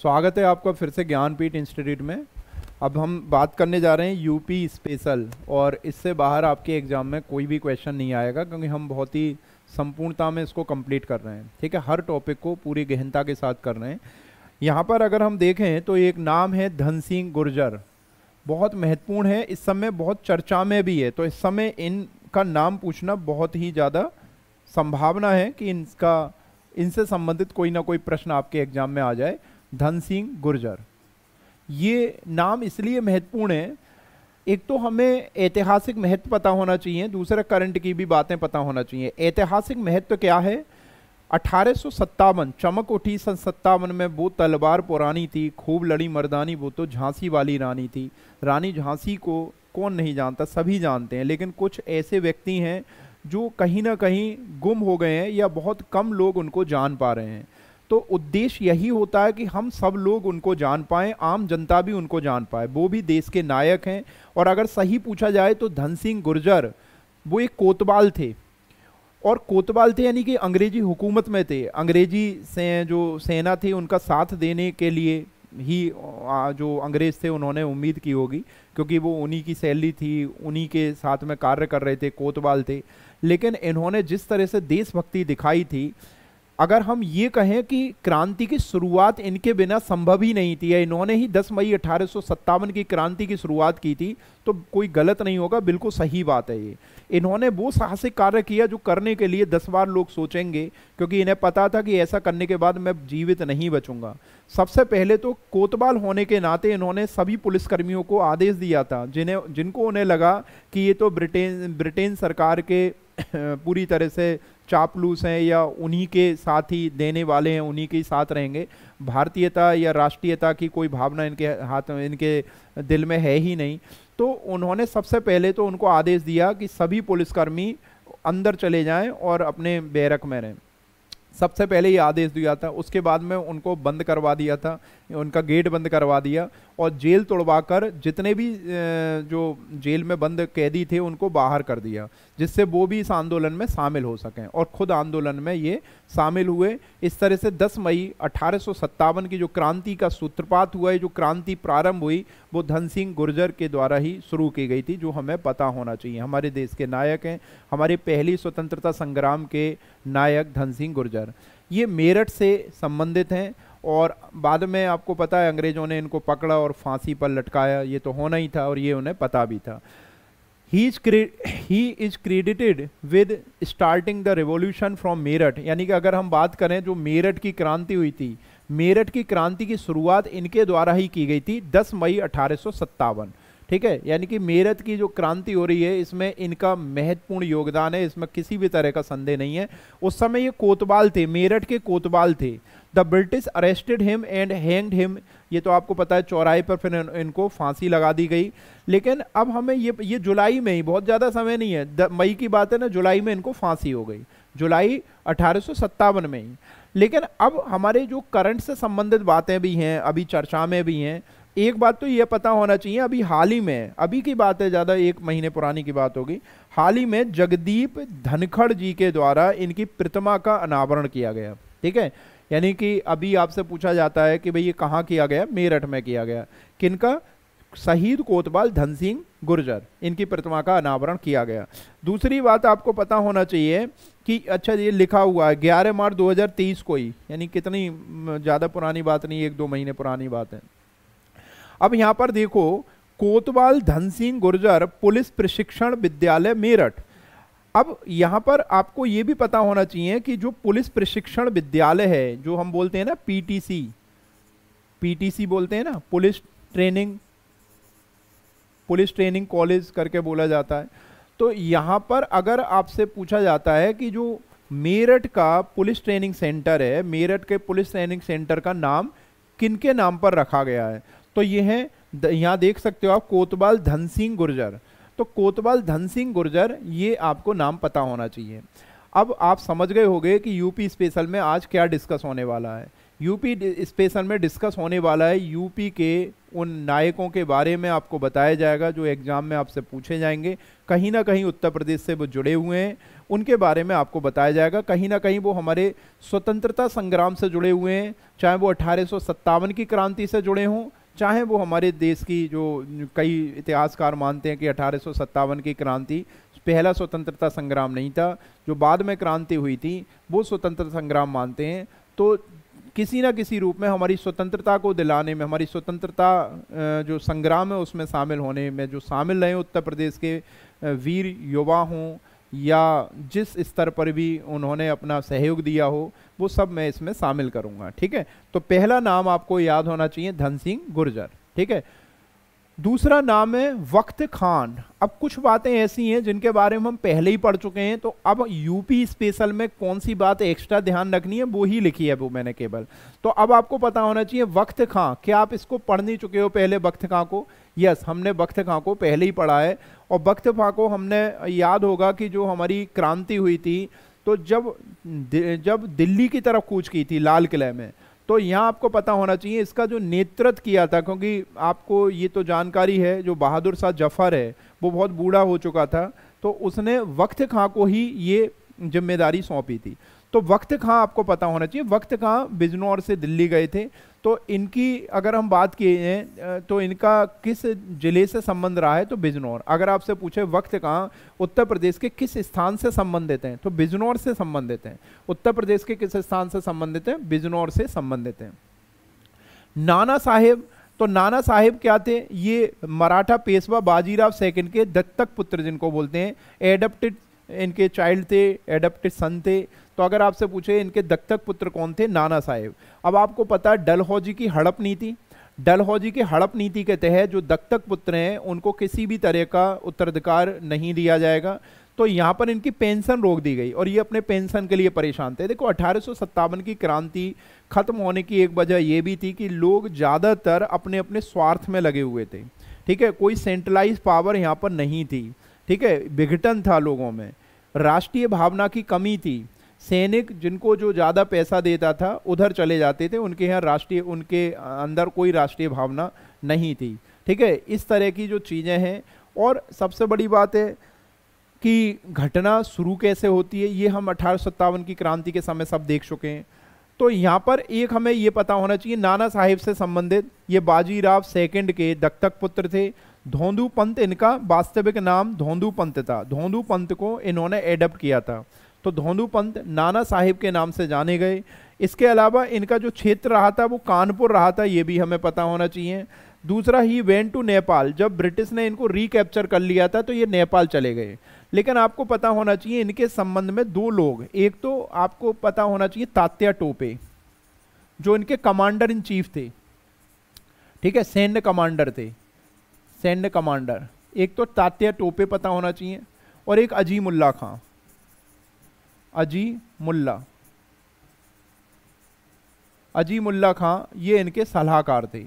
स्वागत है आपका फिर से ज्ञानपीठ इंस्टीट्यूट में अब हम बात करने जा रहे हैं यूपी स्पेशल और इससे बाहर आपके एग्ज़ाम में कोई भी क्वेश्चन नहीं आएगा क्योंकि हम बहुत ही संपूर्णता में इसको कंप्लीट कर रहे हैं ठीक है हर टॉपिक को पूरी गहनता के साथ कर रहे हैं यहाँ पर अगर हम देखें तो एक नाम है धन सिंह गुर्जर बहुत महत्वपूर्ण है इस समय बहुत चर्चा में भी है तो इस समय इनका नाम पूछना बहुत ही ज़्यादा संभावना है कि इनका इनसे संबंधित कोई ना कोई प्रश्न आपके एग्जाम में आ जाए धन सिंह गुर्जर ये नाम इसलिए महत्वपूर्ण है एक तो हमें ऐतिहासिक महत्व पता होना चाहिए दूसरा करंट की भी बातें पता होना चाहिए ऐतिहासिक महत्व तो क्या है अठारह चमक उठी सन सत्तावन में वो तलवार पुरानी थी खूब लड़ी मर्दानी वो तो झांसी वाली रानी थी रानी झांसी को कौन नहीं जानता सभी जानते हैं लेकिन कुछ ऐसे व्यक्ति हैं जो कहीं ना कहीं गुम हो गए हैं या बहुत कम लोग उनको जान पा रहे हैं तो उद्देश्य यही होता है कि हम सब लोग उनको जान पाएँ आम जनता भी उनको जान पाए वो भी देश के नायक हैं और अगर सही पूछा जाए तो धन सिंह गुर्जर वो एक कोतवाल थे और कोतवाल थे यानी कि अंग्रेजी हुकूमत में थे अंग्रेजी से जो सेना थी उनका साथ देने के लिए ही जो अंग्रेज़ थे उन्होंने उम्मीद की होगी क्योंकि वो उन्हीं की सैली थी उन्हीं के साथ में कार्य कर रहे थे कोतवाल थे लेकिन इन्होंने जिस तरह से देशभक्ति दिखाई थी अगर हम ये कहें कि क्रांति की शुरुआत इनके बिना संभव ही नहीं थी इन्होंने ही 10 मई अठारह की क्रांति की शुरुआत की थी तो कोई गलत नहीं होगा बिल्कुल सही बात है ये इन्होंने वो साहसिक कार्य किया जो करने के लिए दस बार लोग सोचेंगे क्योंकि इन्हें पता था कि ऐसा करने के बाद मैं जीवित नहीं बचूंगा सबसे पहले तो कोतवाल होने के नाते इन्होंने सभी पुलिसकर्मियों को आदेश दिया था जिन्हें जिनको उन्हें लगा कि ये तो ब्रिटेन ब्रिटेन सरकार के पूरी तरह से चापलूस हैं या उन्हीं के साथ ही देने वाले हैं उन्हीं के साथ रहेंगे भारतीयता या राष्ट्रीयता की कोई भावना इनके हाथ में इनके दिल में है ही नहीं तो उन्होंने सबसे पहले तो उनको आदेश दिया कि सभी पुलिसकर्मी अंदर चले जाएं और अपने बैरक में रहें सबसे पहले ये आदेश दिया था उसके बाद में उनको बंद करवा दिया था उनका गेट बंद करवा दिया और जेल तोड़वाकर जितने भी जो जेल में बंद कैदी थे उनको बाहर कर दिया जिससे वो भी इस आंदोलन में शामिल हो सकें और खुद आंदोलन में ये शामिल हुए इस तरह से 10 मई अठारह की जो क्रांति का सूत्रपात हुआ है जो क्रांति प्रारंभ हुई वो धन सिंह गुर्जर के द्वारा ही शुरू की गई थी जो हमें पता होना चाहिए हमारे देश के नायक हैं हमारे पहली स्वतंत्रता संग्राम के नायक धन सिंह गुर्जर ये मेरठ से संबंधित हैं और बाद में आपको पता है अंग्रेज़ों ने इनको पकड़ा और फांसी पर लटकाया ये तो होना ही था और ये उन्हें पता भी था he is he is credited with starting the revolution from Meerut यानी कि अगर हम बात करें जो मेरठ की क्रांति हुई थी मेरठ की क्रांति की शुरुआत इनके द्वारा ही की गई थी 10 मई अठारह ठीक है यानी कि मेरठ की जो क्रांति हो रही है इसमें इनका महत्वपूर्ण योगदान है इसमें किसी भी तरह का संदेह नहीं है उस समय ये कोतवाल थे मेरठ के कोतवाल थे the British arrested him and hanged him ये तो आपको पता है चौराहे पर फिर इनको फांसी लगा दी गई लेकिन अब हमें ये ये जुलाई में ही बहुत ज़्यादा समय नहीं है मई की बात है ना जुलाई में इनको फांसी हो गई जुलाई अठारह में ही लेकिन अब हमारे जो करंट से संबंधित बातें भी हैं अभी चर्चा में भी हैं एक बात तो यह पता होना चाहिए अभी हाल ही में अभी की बात है ज़्यादा एक महीने पुरानी की बात होगी हाल ही में जगदीप धनखड़ जी के द्वारा इनकी प्रतिमा का अनावरण किया गया ठीक है यानी कि अभी आपसे पूछा जाता है कि भाई ये कहाँ किया गया मेरठ में किया गया किनका शहीद कोतवाल धन सिंह गुर्जर इनकी प्रतिमा का अनावरण किया गया दूसरी बात आपको पता होना चाहिए कि अच्छा ये लिखा हुआ है ग्यारह मार्च 2023 को ही यानी कितनी ज़्यादा पुरानी बात नहीं एक दो महीने पुरानी बात है अब यहाँ पर देखो कोतवाल धन सिंह गुर्जर पुलिस प्रशिक्षण विद्यालय मेरठ अब यहाँ पर आपको ये भी पता होना चाहिए कि जो पुलिस प्रशिक्षण विद्यालय है जो हम बोलते हैं ना पीटीसी पीटीसी बोलते हैं ना police training police training college करके बोला जाता है तो यहाँ पर अगर आपसे पूछा जाता है कि जो मेरठ का पुलिस ट्रेनिंग सेंटर है मेरठ के पुलिस ट्रेनिंग सेंटर का नाम किन नाम पर रखा गया है तो ये है यहाँ देख सकते हो आप कोतवाल धन सिंह गुर्जर तो कोतवाल धन सिंह गुर्जर ये आपको नाम पता होना चाहिए अब आप समझ गए होंगे कि यूपी स्पेशल में आज क्या डिस्कस होने वाला है यूपी स्पेशल में डिस्कस होने वाला है यूपी के उन नायकों के बारे में आपको बताया जाएगा जो एग्ज़ाम में आपसे पूछे जाएंगे कहीं ना कहीं उत्तर प्रदेश से वो जुड़े हुए हैं उनके बारे में आपको बताया जाएगा कहीं ना कहीं वो हमारे स्वतंत्रता संग्राम से जुड़े हुए हैं चाहे वो अठारह की क्रांति से जुड़े हों चाहे वो हमारे देश की जो कई इतिहासकार मानते हैं कि अठारह की क्रांति पहला स्वतंत्रता संग्राम नहीं था जो बाद में क्रांति हुई थी वो स्वतंत्रता संग्राम मानते हैं तो किसी ना किसी रूप में हमारी स्वतंत्रता को दिलाने में हमारी स्वतंत्रता जो संग्राम है उसमें शामिल होने में जो शामिल रहे उत्तर प्रदेश के वीर युवा हों या जिस स्तर पर भी उन्होंने अपना सहयोग दिया हो वो सब मैं इसमें शामिल करूंगा ठीक है तो पहला नाम आपको याद होना चाहिए धन सिंह गुर्जर ठीक है दूसरा नाम है वक्त खान अब कुछ बातें ऐसी हैं जिनके बारे में हम पहले ही पढ़ चुके हैं तो अब यूपी स्पेशल में कौन सी बात एक्स्ट्रा ध्यान रखनी है वो ही लिखी है वो मैंने केवल तो अब आपको पता होना चाहिए वक्त खां क्या आप इसको पढ़ नहीं चुके हो पहले वक्त खां को यस हमने वक्त खां को पहले ही पढ़ा है और वक्त खां को हमने याद होगा कि जो हमारी क्रांति हुई थी तो जब जब दिल्ली की तरफ कूच की थी लाल किले में तो यहाँ आपको पता होना चाहिए इसका जो नेतृत्व किया था क्योंकि आपको ये तो जानकारी है जो बहादुर शाह जफर है वो बहुत बूढ़ा हो चुका था तो उसने वक्त खां को ही ये जिम्मेदारी सौंपी थी तो वक्त कहाँ आपको पता होना चाहिए वक्त कहाँ बिजनौर से दिल्ली गए थे तो इनकी अगर हम बात किए हैं तो इनका किस ज़िले से संबंध रहा है तो बिजनौर अगर आपसे पूछे वक्त कहाँ उत्तर प्रदेश के किस स्थान से संबंधित हैं तो बिजनौर से संबंधित हैं उत्तर प्रदेश के किस स्थान से संबंधित हैं बिजनौर से संबंधित हैं नाना साहेब तो नाना साहेब क्या थे ये मराठा पेशवा बाजीराव सेकंड के दत्तक पुत्र जिनको बोलते हैं एडप्टेड इनके चाइल्ड थे एडप्टेड सन थे तो अगर आपसे पूछे इनके दत्तक पुत्र कौन थे नाना साहेब अब आपको पता है डलहौजी की हड़प नीति डलहौजी की हड़प नीति के तहत जो दत्तक पुत्र हैं उनको किसी भी तरह का उत्तराधिकार नहीं दिया जाएगा तो यहाँ पर इनकी पेंशन रोक दी गई और ये अपने पेंशन के लिए परेशान थे देखो अठारह की क्रांति खत्म होने की एक वजह यह भी थी कि लोग ज़्यादातर अपने अपने स्वार्थ में लगे हुए थे ठीक है कोई सेंट्रलाइज पावर यहाँ पर नहीं थी ठीक है विघटन था लोगों में राष्ट्रीय भावना की कमी थी सैनिक जिनको जो ज़्यादा पैसा देता था उधर चले जाते थे उनके यहाँ राष्ट्रीय उनके अंदर कोई राष्ट्रीय भावना नहीं थी ठीक है इस तरह की जो चीज़ें हैं और सबसे बड़ी बात है कि घटना शुरू कैसे होती है ये हम अठारह की क्रांति के समय सब देख चुके हैं तो यहाँ पर एक हमें ये पता होना चाहिए नाना साहिब से संबंधित ये बाजीराव सेकंड के दत्तक पुत्र थे धोंदू पंत इनका वास्तविक नाम धोंदू पंत था धोंदू पंत को इन्होंने एडप्ट किया था तो धोंधू पंत नाना साहिब के नाम से जाने गए इसके अलावा इनका जो क्षेत्र रहा था वो कानपुर रहा था ये भी हमें पता होना चाहिए दूसरा ही वेंट टू नेपाल जब ब्रिटिश ने इनको रिकैप्चर कर लिया था तो ये नेपाल चले गए लेकिन आपको पता होना चाहिए इनके संबंध में दो लोग एक तो आपको पता होना चाहिए तात्या टोपे जो इनके कमांडर इन चीफ थे ठीक है सैन्य कमांडर थे सैन्य कमांडर एक तो तात्या टोपे पता होना चाहिए और एक अजीम उल्ला खां अजी मुल्ला अजी मुल्ला खां ये इनके सलाहकार थे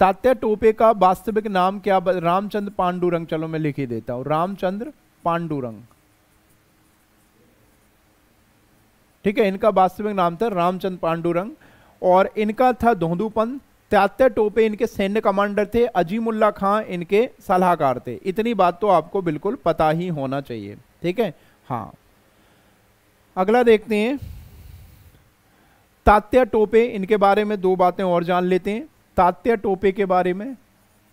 तात्या टोपे का वास्तविक नाम क्या रामचंद्र पांडुरंग चलो मैं लिख ही देता हूं रामचंद्र पांडुरंग ठीक है इनका वास्तविक नाम था रामचंद्र पांडुरंग और इनका था धोंधूपन त्यात्य टोपे इनके सैन्य कमांडर थे अजीमुल्ला खां इनके सलाहकार थे इतनी बात तो आपको बिल्कुल पता ही होना चाहिए ठीक है हाँ अगला देखते हैं तात्या टोपे इनके बारे में दो बातें और जान लेते हैं तात्या टोपे के बारे में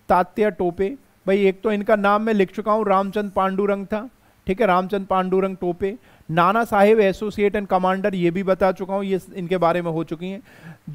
तात्या टोपे भाई एक तो इनका नाम मैं लिख चुका हूँ रामचंद पांडुरंग था ठीक है रामचंद पांडुरंग टोपे नाना साहेब एसोसिएट एंड कमांडर ये भी बता चुका हूँ ये इनके बारे में हो चुकी हैं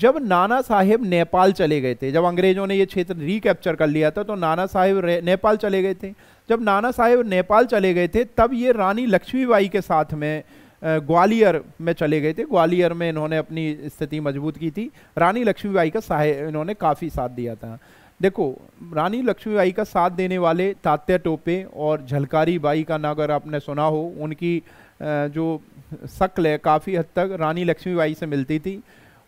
जब नाना साहेब नेपाल चले गए थे जब अंग्रेजों ने ये क्षेत्र रिकैप्चर कर लिया था तो नाना साहेब नेपाल चले गए थे जब नाना साहेब नेपाल चले गए थे तब ये रानी लक्ष्मीबाई के साथ में ग्वालियर में चले गए थे ग्वालियर में इन्होंने अपनी स्थिति मजबूत की थी रानी लक्ष्मीबाई का साहे इन्होंने काफ़ी साथ दिया था देखो रानी लक्ष्मीबाई का साथ देने वाले तात्या टोपे और झलकारी बाई का नगर अगर आपने सुना हो उनकी जो शक्ल है काफ़ी हद तक रानी लक्ष्मीबाई से मिलती थी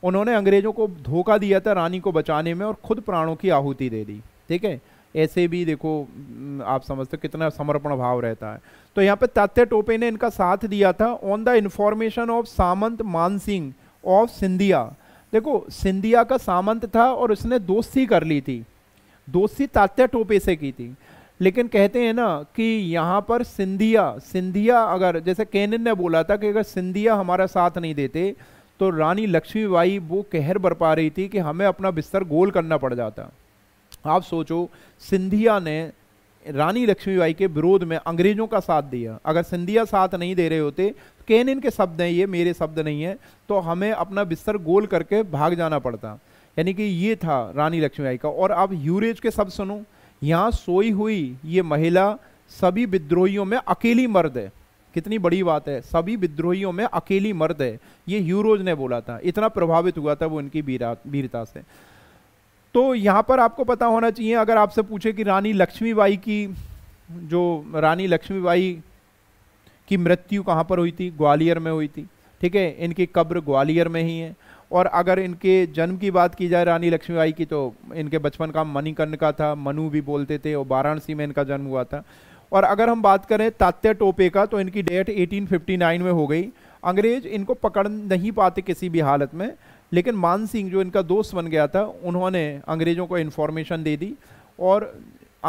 उन्होंने अंग्रेजों को धोखा दिया था रानी को बचाने में और खुद प्राणों की आहूति दे दी ठीक है ऐसे भी देखो आप समझते हो कितना समर्पण भाव रहता है तो यहाँ पे तात्य टोपे ने इनका साथ दिया था on the information of Samant Man Singh of Scindia देखो सिंधिया का सामंत था और उसने दोस्ती कर ली थी दोस्ती तात्य टोपे से की थी लेकिन कहते हैं ना कि यहाँ पर सिंधिया सिंधिया अगर जैसे केनिन ने बोला था कि अगर सिंधिया हमारा साथ नहीं देते तो रानी लक्ष्मीबाई वो कहर बरपा रही थी कि हमें अपना बिस्तर गोल करना पड़ जाता आप सोचो सिंधिया ने रानी लक्ष्मीबाई के विरोध में अंग्रेजों का साथ दिया अगर सिंधिया साथ नहीं दे रहे होते कैन इनके शब्द हैं ये मेरे शब्द नहीं हैं तो हमें अपना बिस्तर गोल करके भाग जाना पड़ता यानी कि ये था रानी लक्ष्मीबाई का और अब यूरेज के शब्द सुनो यहाँ सोई हुई ये महिला सभी विद्रोहियों में अकेली मर्द है कितनी बड़ी बात है सभी विद्रोहियों में अकेली मर्द है ये यूरोज ने बोला था इतना प्रभावित हुआ था वो इनकी वीरता से तो यहाँ पर आपको पता होना चाहिए अगर आपसे पूछे कि रानी लक्ष्मीबाई की जो रानी लक्ष्मीबाई की मृत्यु कहाँ पर हुई थी ग्वालियर में हुई थी ठीक है इनकी कब्र ग्वालियर में ही है और अगर इनके जन्म की बात की जाए रानी लक्ष्मीबाई की तो इनके बचपन का मणिकर्ण का था मनु भी बोलते थे और वाराणसी में इनका जन्म हुआ था और अगर हम बात करें तात्या टोपे का तो इनकी डेट 1859 में हो गई अंग्रेज इनको पकड़ नहीं पाते किसी भी हालत में लेकिन मान सिंह जो इनका दोस्त बन गया था उन्होंने अंग्रेज़ों को इन्फॉर्मेशन दे दी और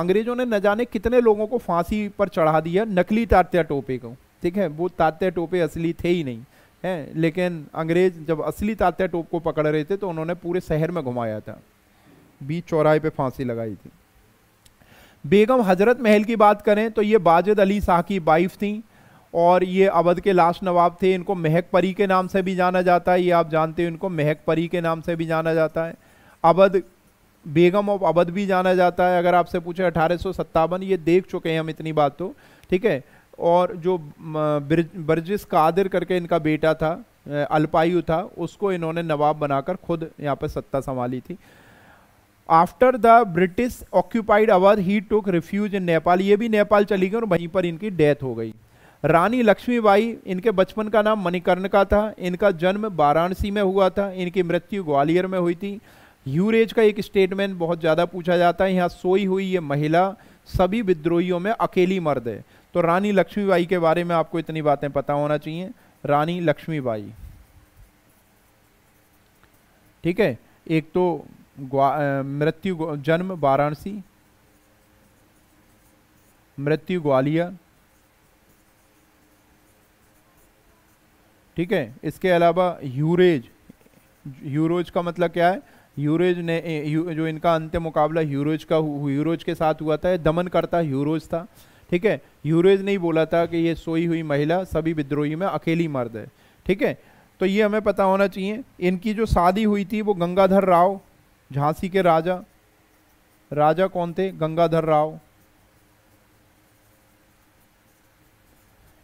अंग्रेज़ों ने न जाने कितने लोगों को फांसी पर चढ़ा दिया नकली तात्या टोपे को ठीक है वो तात्या टोपे असली थे ही नहीं हैं लेकिन अंग्रेज़ जब असली तात्या टोप को पकड़ रहे थे तो उन्होंने पूरे शहर में घुमाया था बीच चौराहे पे फांसी लगाई थी बेगम हजरत महल की बात करें तो ये बाजद अली शाह की वाइफ थी और ये अवध के लास्ट नवाब थे इनको महक परी के नाम से भी जाना जाता है ये आप जानते हैं इनको महक परी के नाम से भी जाना जाता है अवध बेगम ऑफ अवध भी जाना जाता है अगर आपसे पूछे अठारह ये देख चुके हैं हम इतनी बात तो ठीक है और जो बर्जिस कादिर करके इनका बेटा था अल्पायु था उसको इन्होंने नवाब बनाकर खुद यहाँ पर सत्ता संभाली थी after the British occupied our he took refuge in Nepal ये भी नेपाल चली गई और वहीं पर इनकी डेथ हो गई रानी लक्ष्मीबाई इनके बचपन का नाम मणिकर्ण का था इनका जन्म वाराणसी में हुआ था इनकी मृत्यु ग्वालियर में हुई थी यूरेज का एक स्टेटमेंट बहुत ज़्यादा पूछा जाता है यहाँ सोई हुई ये महिला सभी विद्रोहियों में अकेली मर्द है तो रानी लक्ष्मीबाई के बारे में आपको इतनी बातें पता होना चाहिए रानी लक्ष्मीबाई ठीक है एक तो मृत्यु जन्म वाराणसी मृत्यु ग्वालियर ठीक है इसके अलावा यूरेज यूरोज का मतलब क्या है यूरेज ने यू, जो इनका अंतिम मुकाबला यूरोज का यूरोज के साथ हुआ था दमन करता यूरोज था ठीक है यूरेज ने ही बोला था कि ये सोई हुई महिला सभी विद्रोही में अकेली मर्द है ठीक है तो ये हमें पता होना चाहिए इनकी जो शादी हुई थी वो गंगाधर राव झांसी के राजा राजा कौन थे गंगाधर राव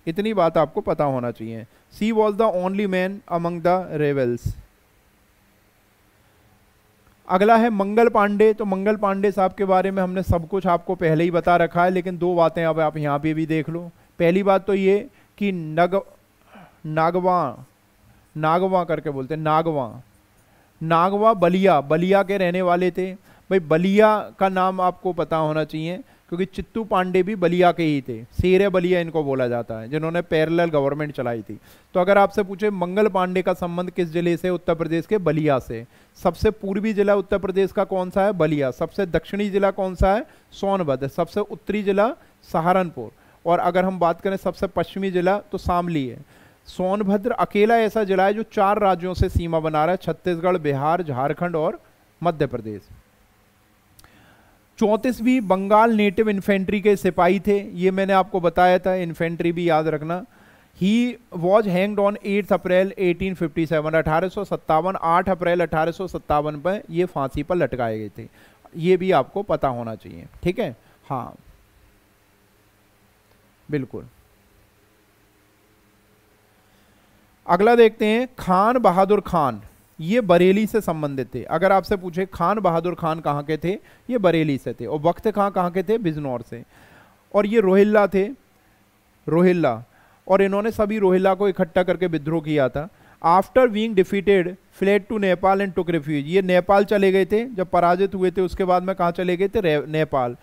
इतनी बात आपको पता होना चाहिए she was the only man among the rebels अगला है मंगल पांडे तो मंगल पांडे साहब के बारे में हमने सब कुछ आपको पहले ही बता रखा है लेकिन दो बातें अब आप यहां पे भी देख लो पहली बात तो ये कि नग नागवा नागवा करके बोलते हैं नागवा नागवा बलिया बलिया के रहने वाले थे भाई बलिया का नाम आपको पता होना चाहिए क्योंकि चित्तू पांडे भी बलिया के ही थे शेर बलिया इनको बोला जाता है जिन्होंने पैरेलल गवर्नमेंट चलाई थी तो अगर आपसे पूछे मंगल पांडे का संबंध किस जिले से उत्तर प्रदेश के बलिया से सबसे पूर्वी जिला उत्तर प्रदेश का कौन सा है बलिया सबसे दक्षिणी जिला कौन सा है सोनभद्र सबसे उत्तरी जिला सहारनपुर और अगर हम बात करें सबसे पश्चिमी जिला तो शामली है सोनभद्र अकेला ऐसा जिला है जो चार राज्यों से सीमा बना रहा है छत्तीसगढ़ बिहार झारखंड और मध्य प्रदेश चौंतीसवीं बंगाल नेटिव इन्फेंट्री के सिपाही थे ये मैंने आपको बताया था इन्फेंट्री भी याद रखना he was hanged on eighth April 1857 अठारह आठ अप्रैल अठारह पर ये फांसी पर लटकाए गए थे ये भी आपको पता होना चाहिए ठीक है हाँ बिल्कुल अगला देखते हैं खान बहादुर खान ये बरेली से संबंधित थे अगर आपसे पूछे खान बहादुर खान कहाँ के थे ये बरेली से थे और वक्त कहाँ कहाँ के थे बिजनौर से और ये रोहिल्ला थे रोहिल्ला और इन्होंने सभी रोहिल्ला को इकट्ठा करके विद्रोह किया था after being defeated fled to Nepal and took refuge ये नेपाल चले गए थे जब पराजित हुए थे उसके बाद में कहाँ चले गए थे Nepal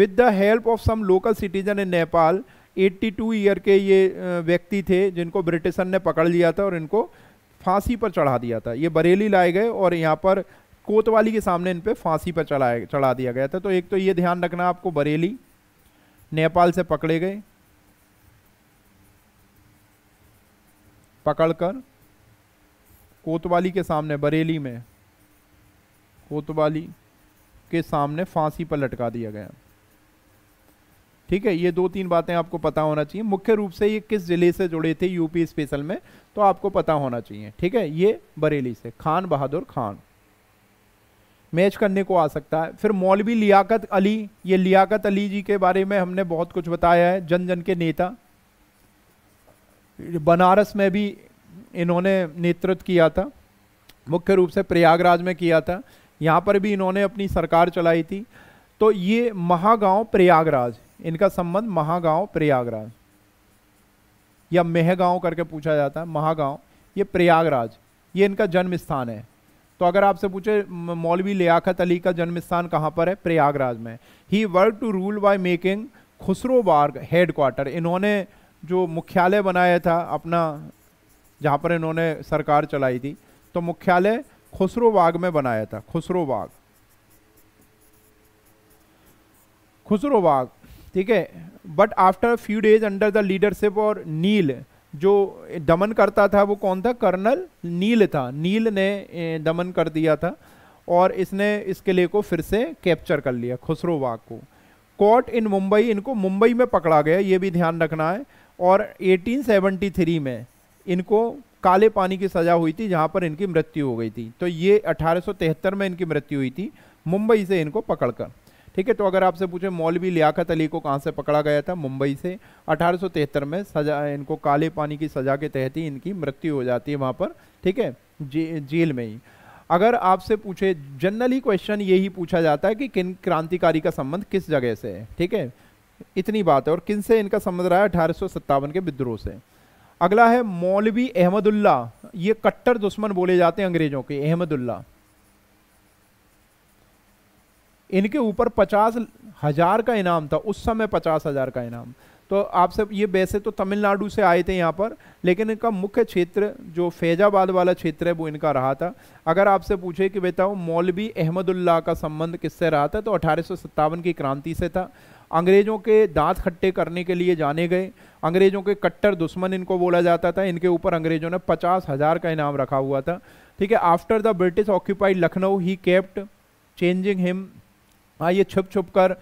with the help of some local citizen in Nepal 82 year के ये व्यक्ति थे जिनको ब्रिटिशन ने पकड़ लिया था और इनको फांसी पर चढ़ा दिया था ये बरेली लाए गए और यहाँ पर कोतवाली के सामने इन पर फांसी पर चढ़ाया चढ़ा दिया गया था तो एक तो ये ध्यान रखना आपको बरेली नेपाल से पकड़े गए पकड़कर कोतवाली के सामने बरेली में कोतवाली के सामने फांसी पर लटका दिया गया ठीक है ये दो तीन बातें आपको पता होना चाहिए मुख्य रूप से ये किस ज़िले से जुड़े थे यूपी स्पेशल में तो आपको पता होना चाहिए ठीक है ये बरेली से खान बहादुर खान मैच करने को आ सकता है फिर मौलवी लियाकत अली ये लियाकत अली जी के बारे में हमने बहुत कुछ बताया है जन जन के नेता बनारस में भी इन्होंने नेतृत्व किया था मुख्य रूप से प्रयागराज में किया था यहाँ पर भी इन्होंने अपनी सरकार चलाई थी तो ये महागांव प्रयागराज इनका संबंध महागांव प्रयागराज या मेहगांव करके पूछा जाता है महागांव ये प्रयागराज ये इनका जन्म स्थान है तो अगर आपसे पूछे मौलवी लियाकत अली का जन्म स्थान कहाँ पर है प्रयागराज में ही work to rule by making headquarter इन्होंने जो मुख्यालय बनाया था अपना जहाँ पर इन्होंने सरकार चलाई थी तो मुख्यालय बाग में बनाया था खुसरो बाग ठीक है but after few days under the leadership और नील जो दमन करता था वो कौन था कर्नल नील था नील ने दमन कर दिया था और इसने इस किले को फिर से कैप्चर कर लिया खुसरो वाग को कोर्ट इन मुंबई इनको मुंबई में पकड़ा गया ये भी ध्यान रखना है और 1873 में इनको काले पानी की सज़ा हुई थी जहाँ पर इनकी मृत्यु हो गई थी तो ये 1873 में इनकी मृत्यु हुई थी मुंबई से इनको पकड़कर ठीक है तो अगर आपसे पूछे मौलवी लियाकत अली को कहाँ से पकड़ा गया था मुंबई से अठारह में सजा इनको काले पानी की सजा के तहत ही इनकी मृत्यु हो जाती है वहाँ पर ठीक है जे, जेल में ही अगर आपसे पूछे जनरली क्वेश्चन यही पूछा जाता है कि किन क्रांतिकारी का संबंध किस जगह से है ठीक है इतनी बात है और किन से इनका संबंध रहा है अठारह के विद्रोह से अगला है मौलवी अहमदुल्ला ये कट्टर दुश्मन बोले जाते हैं अंग्रेजों के अहमदुल्ला इनके ऊपर पचास हज़ार का इनाम था उस समय पचास हज़ार का इनाम तो आपसे ये वैसे तो तमिलनाडु से आए थे यहाँ पर लेकिन इनका मुख्य क्षेत्र जो फैजाबाद वाला क्षेत्र है वो इनका रहा था अगर आपसे पूछे कि बेटा वो मौलवी अहमदुल्ला का संबंध किससे रहा था तो अठारह की क्रांति से था अंग्रेज़ों के दांत खट्टे करने के लिए जाने गए अंग्रेज़ों के कट्टर दुश्मन इनको बोला जाता था इनके ऊपर अंग्रेज़ों ने पचास हज़ार का इनाम रखा हुआ था ठीक है after the British occupied Lucknow he kept changing him हाँ ये छुप छुप कर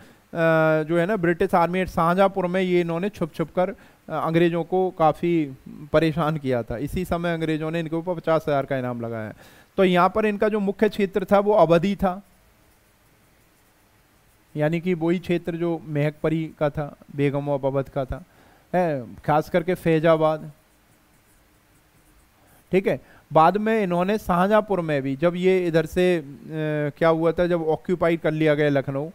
जो है ना ब्रिटिश आर्मी शाहजहाँपुर में ये इन्होंने छुप छुप कर अंग्रेज़ों को काफ़ी परेशान किया था इसी समय अंग्रेज़ों ने इनके ऊपर पचास हज़ार का इनाम लगाया है तो यहाँ पर इनका जो मुख्य क्षेत्र था वो अवधि था यानी कि वही क्षेत्र जो मेहकपरी का था बेगम व अवध का था है खास करके फैजाबाद ठीक है बाद में इन्होंने शाहजहाँपुर में भी जब ये इधर से आ, क्या हुआ था जब ऑक्यूपाई कर लिया गया लखनऊ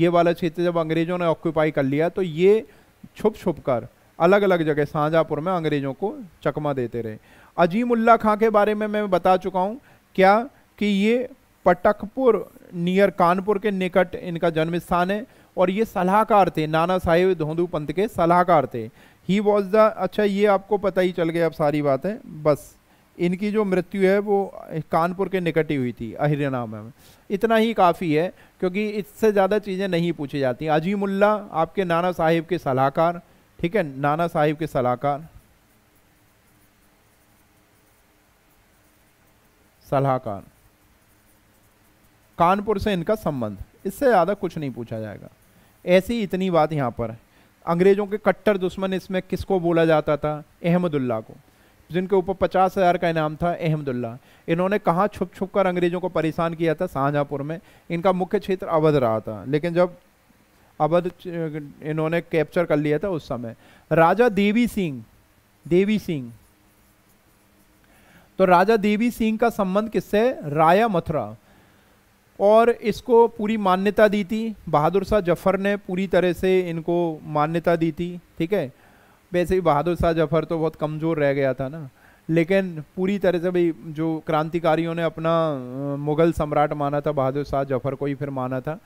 ये वाला क्षेत्र जब अंग्रेज़ों ने ऑक्यूपाई कर लिया तो ये छुप छुप कर अलग अलग जगह शाहजहाँपुर में अंग्रेज़ों को चकमा देते रहे अजीमुल्ला खां के बारे में मैं बता चुका हूँ क्या कि ये पटकपुर नियर कानपुर के निकट इनका जन्म स्थान है और ये सलाहकार थे नाना साहेब धोंदू पंत के सलाहकार थे ही वॉज द अच्छा ये आपको पता ही चल गया अब सारी बात है बस इनकी जो मृत्यु है वो कानपुर के निकट ही हुई थी अहिरनामा में इतना ही काफ़ी है क्योंकि इससे ज़्यादा चीज़ें नहीं पूछी जाती अजीमुल्ला आपके नाना साहिब के सलाहकार ठीक है नाना साहिब के सलाहकार सलाहकार कानपुर से इनका संबंध इससे ज़्यादा कुछ नहीं पूछा जाएगा ऐसी इतनी बात यहाँ पर अंग्रेज़ों के कट्टर दुश्मन इसमें किसको बोला जाता था अहमदुल्ला को जिनके ऊपर पचास हज़ार का इनाम था अहमदुल्ला इन्होंने कहाँ छुप छुप कर अंग्रेज़ों को परेशान किया था शाहजहाँपुर में इनका मुख्य क्षेत्र अवध रहा था लेकिन जब अवध इन्होंने कैप्चर कर लिया था उस समय राजा देवी सिंह देवी सिंह तो राजा देवी सिंह का संबंध किससे राया मथुरा और इसको पूरी मान्यता दी थी बहादुर शाह जफर ने पूरी तरह से इनको मान्यता दी थी ठीक है वैसे ही बहादुर शाह जफर तो बहुत कमज़ोर रह गया था ना लेकिन पूरी तरह से भाई जो क्रांतिकारियों ने अपना मुग़ल सम्राट माना था बहादुर शाह जफर को ही फिर माना था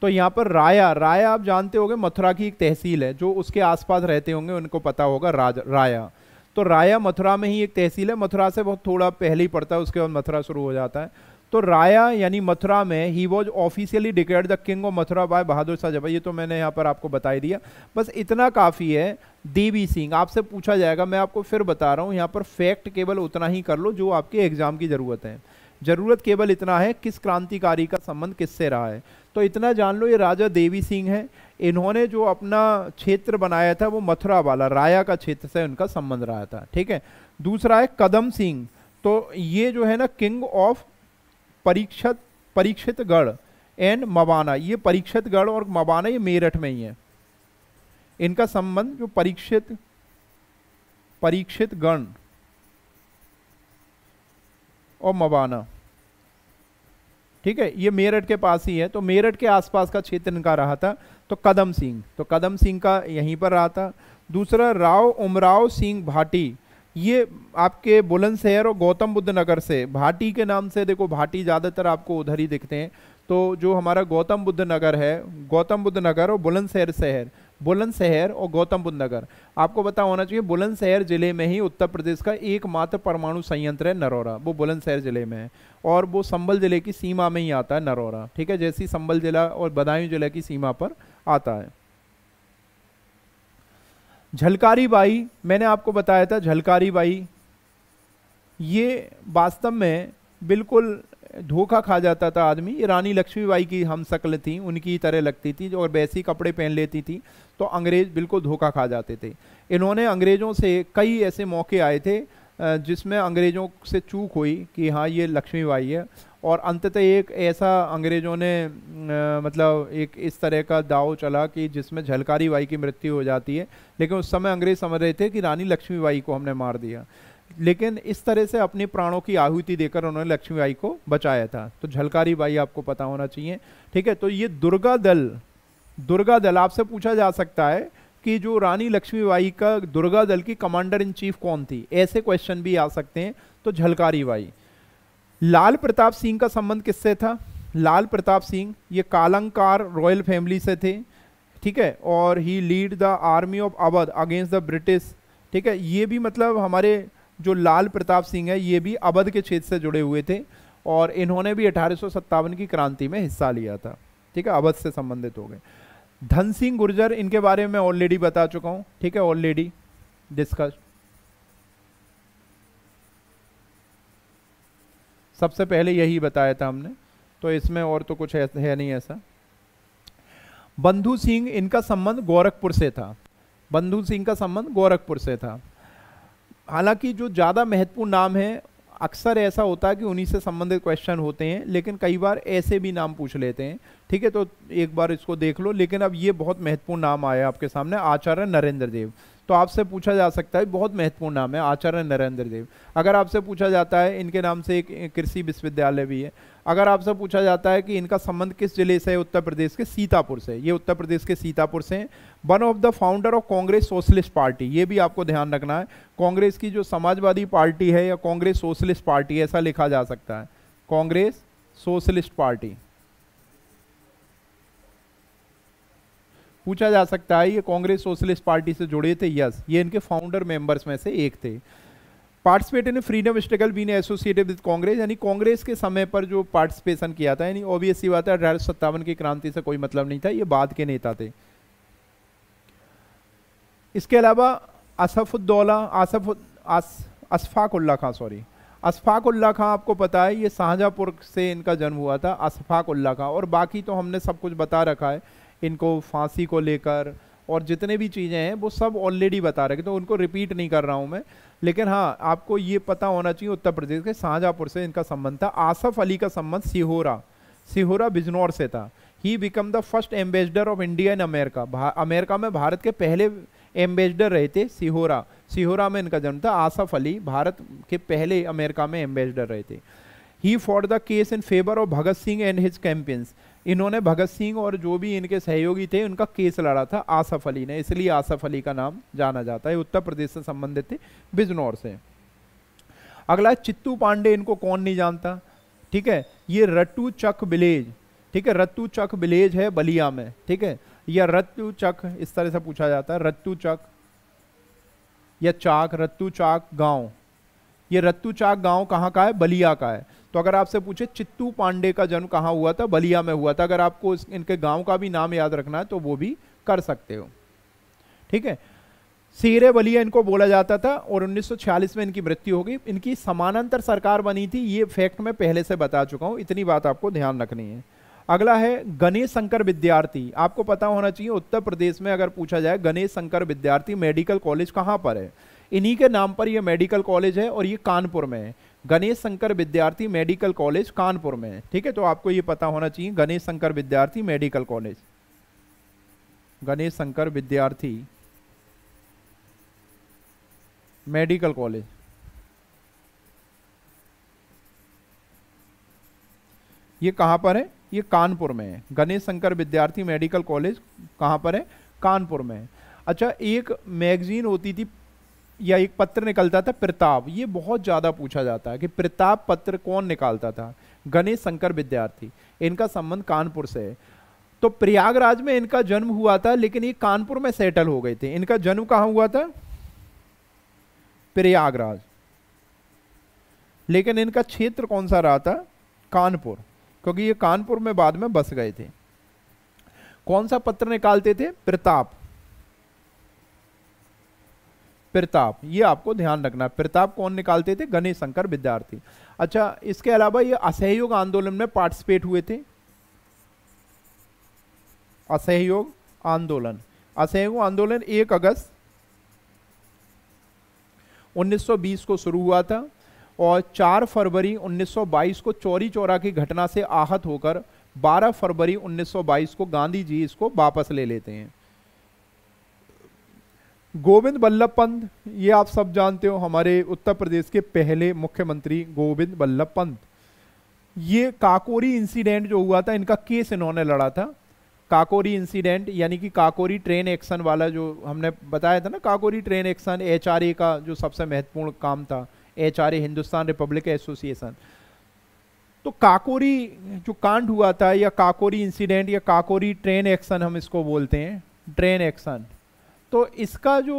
तो यहाँ पर राया राया आप जानते होंगे मथुरा की एक तहसील है जो उसके आसपास रहते होंगे उनको पता होगा राज राया तो राया मथुरा में ही एक तहसील है मथुरा से बहुत थोड़ा पहले ही पड़ता है उसके बाद मथुरा शुरू हो जाता है तो राया यानी मथुरा में ही was officially declare the king of Mathura by Bahadur Shah Zafar ये तो मैंने यहाँ पर आपको बता दिया बस इतना काफ़ी है देवी सिंह आपसे पूछा जाएगा मैं आपको फिर बता रहा हूँ यहाँ पर फैक्ट केवल उतना ही कर लो जो आपके एग्ज़ाम की ज़रूरत है ज़रूरत केवल इतना है किस क्रांतिकारी का संबंध किससे रहा है तो इतना जान लो ये राजा देवी सिंह हैं इन्होंने जो अपना क्षेत्र बनाया था वो मथुरा वाला राया का क्षेत्र से उनका संबंध रहा था ठीक है दूसरा है कदम सिंह तो ये जो है ना king of Parikshit Parikshitgarh and Mawana ये परीक्षितगढ़ और मवाना ये मेरठ में ही है इनका संबंध जो परीक्षित परीक्षित गण और मवाना ठीक है ये मेरठ के पास ही है तो मेरठ के आसपास का क्षेत्र इनका रहा था तो कदम सिंह तो कदम सिंह का यहीं पर रहा था दूसरा राव उमराव सिंह भाटी ये आपके बुलंदशहर और गौतम बुद्ध नगर से भाटी के नाम से देखो भाटी ज़्यादातर आपको उधर ही दिखते हैं तो जो हमारा गौतम बुद्ध नगर है गौतम बुद्ध नगर और बुलंदशहर शहर बुलंदशहर और गौतम बुद्ध नगर आपको पता होना चाहिए बुलंदशहर ज़िले में ही उत्तर प्रदेश का एकमात्र परमाणु संयंत्र है नरौरा वो बुलंदशहर ज़िले में है और वो संबल ज़िले की सीमा में ही आता है नरौरा ठीक है जैसी संबल ज़िला और बदायूं ज़िले की सीमा पर आता है झलकारी बाई मैंने आपको बताया था झलकारी बाई ये वास्तव में बिल्कुल धोखा खा जाता था आदमी ये रानी लक्ष्मीबाई की हम शक्ल थी उनकी तरह लगती थी और वैसी कपड़े पहन लेती थी तो अंग्रेज़ बिल्कुल धोखा खा जाते थे इन्होंने अंग्रेज़ों से कई ऐसे मौके आए थे जिसमें अंग्रेज़ों से चूक हुई कि हाँ ये लक्ष्मीबाई है और अंततः एक ऐसा अंग्रेज़ों ने मतलब एक इस तरह का दाव चला कि जिसमें झलकारी बाई की मृत्यु हो जाती है लेकिन उस समय अंग्रेज़ समझ रहे थे कि रानी बाई को हमने मार दिया लेकिन इस तरह से अपने प्राणों की आहुति देकर उन्होंने लक्ष्मीबाई को बचाया था तो झलकारी बाई आपको पता होना चाहिए ठीक है तो ये दुर्गा दल दुर्गा दल आपसे पूछा जा सकता है कि जो रानी लक्ष्मीबाई का दुर्गा दल की कमांडर इन चीफ कौन थी ऐसे क्वेश्चन भी आ सकते हैं तो झलकारी बाई लाल प्रताप सिंह का संबंध किससे था लाल प्रताप सिंह ये कालंकार रॉयल फैमिली से थे ठीक है और he lead the army of Awadh against the British ठीक है ये भी मतलब हमारे जो लाल प्रताप सिंह है ये भी अवध के क्षेत्र से जुड़े हुए थे और इन्होंने भी अठारह की क्रांति में हिस्सा लिया था ठीक है अवध से संबंधित हो गए धन सिंह गुर्जर इनके बारे में ऑलरेडी बता चुका हूं ठीक है ऑलरेडी डिस्कस सबसे पहले यही बताया था हमने तो इसमें और तो कुछ है, है नहीं ऐसा बंधु सिंह इनका संबंध गोरखपुर से था बंधु सिंह का संबंध गोरखपुर से था हालांकि जो ज़्यादा महत्वपूर्ण नाम है अक्सर ऐसा होता है कि उन्हीं से संबंधित क्वेश्चन होते हैं लेकिन कई बार ऐसे भी नाम पूछ लेते हैं ठीक है तो एक बार इसको देख लो लेकिन अब ये बहुत महत्वपूर्ण नाम आया आपके सामने आचार्य नरेंद्र देव तो आपसे पूछा जा सकता है बहुत महत्वपूर्ण नाम है आचार्य नरेंद्र देव अगर आपसे पूछा जाता है इनके नाम से एक कृषि विश्वविद्यालय भी है अगर आपसे पूछा जाता है कि इनका संबंध किस जिले से है उत्तर प्रदेश के सीतापुर से ये उत्तर प्रदेश के सीतापुर से हैं one of the founder of Congress socialist party ये भी आपको ध्यान रखना है कांग्रेस की जो समाजवादी पार्टी है या कांग्रेस सोशलिस्ट पार्टी ऐसा लिखा जा सकता है कांग्रेस सोशलिस्ट पार्टी पूछा जा सकता है ये कांग्रेस सोशलिस्ट पार्टी से जुड़े थे यस ये इनके फाउंडर मेंबर्स में से एक थे participate in freedom struggle been associated with Congress यानी कांग्रेस के समय पर जो पार्टिसिपेशन किया था यानी ऑब्वियस सी बात है अठारह की क्रांति से कोई मतलब नहीं था ये बाद के नेता थे इसके अलावा असफुद्दौला आसफ असफाक उल्ला खां सॉरी उल्ला खां आपको पता है ये शाहजहाँपुर से इनका जन्म हुआ था उल्ला खां और बाकी तो हमने सब कुछ बता रखा है इनको फांसी को लेकर और जितने भी चीज़ें हैं वो सब ऑलरेडी बता रहे हैं तो उनको रिपीट नहीं कर रहा हूँ मैं लेकिन हाँ आपको ये पता होना चाहिए उत्तर प्रदेश के शाहजहाँपुर से इनका संबंध था आसफ अली का संबंध सिहोरा सिहोरा बिजनौर से था he become the first ambassador of India in America America में भारत के पहले एम्बेसडर रहे थे सिहोरा सिहोरा में इनका जन्म था आसफ अली भारत के पहले अमेरिका में एम्बेसडर रहे थे he for the case in favour of Bhagat Singh and his companions इन्होंने भगत सिंह और जो भी इनके सहयोगी थे उनका केस लड़ा था आसफ अली ने इसलिए आसफ अली का नाम जाना जाता है उत्तर प्रदेश से संबंधित थे बिजनौर से अगला चित्तू पांडे इनको कौन नहीं जानता ठीक है ये रट्टू चक बिलेज ठीक है रत्तू चक बिलेज है बलिया में ठीक है या रत्तू चक इस तरह से पूछा जाता है रत्तू चक या चाक रत्तू चाक गांव ये रत्तू चाक गांव कहाँ का है बलिया का है तो अगर आपसे पूछे चित्तू पांडे का जन्म कहाँ हुआ था बलिया में हुआ था अगर आपको इनके गांव का भी नाम याद रखना है तो वो भी कर सकते हो ठीक है सीरे बलिया इनको बोला जाता था और 1946 में इनकी मृत्यु हो गई इनकी समानांतर सरकार बनी थी ये फैक्ट मैं पहले से बता चुका हूँ इतनी बात आपको ध्यान रखनी है अगला है गणेश शंकर विद्यार्थी आपको पता होना चाहिए उत्तर प्रदेश में अगर पूछा जाए गणेश शंकर विद्यार्थी मेडिकल कॉलेज कहाँ पर है इन्हीं के नाम पर यह मेडिकल कॉलेज है और ये कानपुर में है गणेश शंकर विद्यार्थी मेडिकल कॉलेज कानपुर में है ठीक है तो आपको ये पता होना चाहिए गणेश शंकर विद्यार्थी मेडिकल कॉलेज गणेश शंकर विद्यार्थी मेडिकल कॉलेज ये कहाँ पर है ये कानपुर में है गणेश शंकर विद्यार्थी मेडिकल कॉलेज कहाँ पर है कानपुर में है अच्छा एक मैगजीन होती थी या एक पत्र निकलता था प्रताप ये बहुत ज़्यादा पूछा जाता है कि प्रताप पत्र कौन निकालता था गणेश शंकर विद्यार्थी इनका संबंध कानपुर से है तो प्रयागराज में इनका जन्म हुआ था लेकिन ये कानपुर में सेटल हो गए थे इनका जन्म कहाँ हुआ था प्रयागराज लेकिन इनका क्षेत्र कौन सा रहा था कानपुर क्योंकि ये कानपुर में बाद में बस गए थे कौन सा पत्र निकालते थे प्रताप प्रताप ये आपको ध्यान रखना है प्रताप कौन निकालते थे गणेश शंकर विद्यार्थी अच्छा इसके अलावा ये असहयोग आंदोलन में पार्टिसिपेट हुए थे असहयोग आंदोलन असहयोग आंदोलन एक अगस्त 1920 को शुरू हुआ था और 4 फरवरी 1922 को चोरी चौरा की घटना से आहत होकर 12 फरवरी 1922 को गांधी जी इसको वापस ले लेते हैं गोविंद बल्लभ पंत ये आप सब जानते हो हमारे उत्तर प्रदेश के पहले मुख्यमंत्री गोविंद बल्लभ पंत ये काकोरी इंसिडेंट जो हुआ था इनका केस इन्होंने लड़ा था काकोरी इंसिडेंट यानी कि काकोरी ट्रेन एक्शन वाला जो हमने बताया था ना काकोरी ट्रेन एक्शन एच का जो सबसे महत्वपूर्ण काम था एच हिंदुस्तान रिपब्लिक एसोसिएशन तो काकोरी जो कांड हुआ था या काकोरी इंसिडेंट या काकोरी ट्रेन एक्शन हम इसको बोलते हैं ट्रेन एक्शन तो इसका जो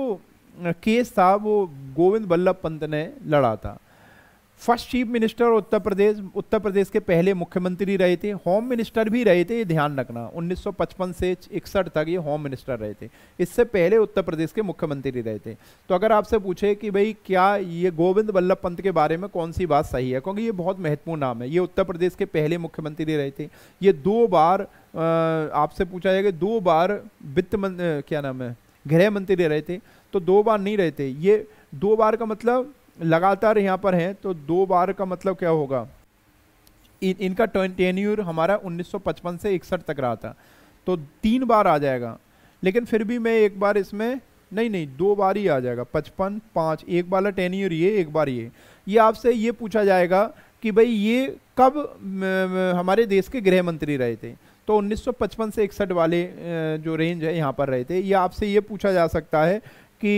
केस था वो गोविंद वल्लभ पंत ने लड़ा था first chief minister Uttar Pradesh Uttar Pradesh के पहले मुख्यमंत्री रहे थे होम मिनिस्टर भी रहे थे ये ध्यान रखना 1955 से इकसठ तक ये होम मिनिस्टर रहे थे इससे पहले उत्तर प्रदेश के मुख्यमंत्री रहे थे तो अगर आपसे पूछे कि भाई क्या ये गोविंद वल्लभ पंत के बारे में कौन सी बात सही है क्योंकि ये बहुत महत्वपूर्ण नाम है ये उत्तर प्रदेश के पहले मुख्यमंत्री रहे थे ये दो बार आपसे पूछा जाएगा दो बार वित्त क्या नाम है गृह मंत्री रहे थे तो दो बार नहीं रहे थे ये दो बार का मतलब लगातार यहाँ पर हैं तो दो बार का मतलब क्या होगा इन, इनका टेन्यूर हमारा 1955 से इकसठ तक रहा था तो तीन बार आ जाएगा लेकिन फिर भी मैं एक बार इसमें नहीं नहीं दो बार ही आ जाएगा पचपन पाँच एक बार टेन्यूर ये एक बार ये ये आपसे ये पूछा जाएगा कि भाई ये कब हमारे देश के गृह मंत्री रहे थे तो 1955 से इकसठ वाले जो रेंज है यहाँ पर रहे थे या आपसे ये पूछा जा सकता है कि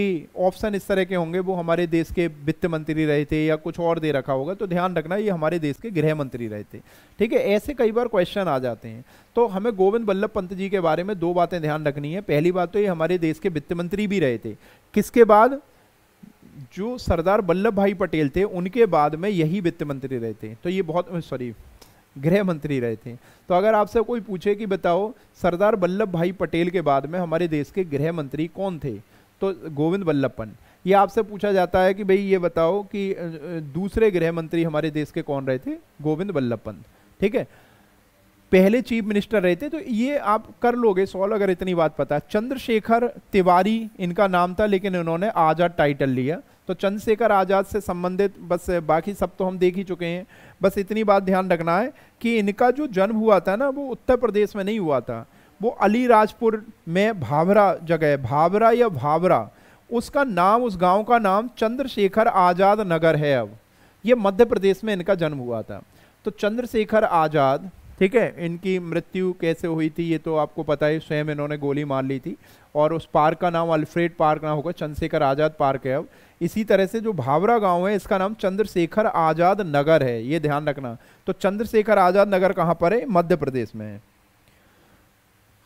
ऑप्शन इस तरह के होंगे वो हमारे देश के वित्त मंत्री रहे थे या कुछ और दे रखा होगा तो ध्यान रखना ये हमारे देश के गृह मंत्री रहे थे ठीक है ऐसे कई बार क्वेश्चन आ जाते हैं तो हमें गोविंद वल्लभ पंत जी के बारे में दो बातें ध्यान रखनी है पहली बात तो ये हमारे देश के वित्त मंत्री भी रहे थे किसके बाद जो सरदार वल्लभ भाई पटेल थे उनके बाद में यही वित्त मंत्री रहे थे तो ये बहुत सॉरी गृह मंत्री रहे थे तो अगर आपसे कोई पूछे कि बताओ सरदार वल्लभ भाई पटेल के बाद में हमारे देश के गृह मंत्री कौन थे तो गोविंद वल्लभ पंत ये आपसे पूछा जाता है कि भाई ये बताओ कि दूसरे गृह मंत्री हमारे देश के कौन रहे थे गोविंद वल्लभ पंत ठीक है पहले चीफ मिनिस्टर रहे थे तो ये आप कर लोगे सॉल्व अगर इतनी बात पता चंद्रशेखर तिवारी इनका नाम था लेकिन इन्होंने आजाद टाइटल लिया तो चंद्रशेखर आज़ाद से संबंधित बस बाकी सब तो हम देख ही चुके हैं बस इतनी बात ध्यान रखना है कि इनका जो जन्म हुआ था ना वो उत्तर प्रदेश में नहीं हुआ था वो अलीराजपुर में भावरा जगह है भावरा या भावरा उसका नाम उस गांव का नाम चंद्रशेखर आज़ाद नगर है अब ये मध्य प्रदेश में इनका जन्म हुआ था तो चंद्रशेखर आज़ाद ठीक है इनकी मृत्यु कैसे हुई थी ये तो आपको पता ही स्वयं इन्होंने गोली मार ली थी और उस पार्क का नाम अल्फ्रेड पार्क ना होगा चंद्रशेखर आज़ाद पार्क है अब इसी तरह से जो भावरा गांव है इसका नाम चंद्रशेखर आज़ाद नगर है ये ध्यान रखना तो चंद्रशेखर आज़ाद नगर कहां पर है मध्य प्रदेश में है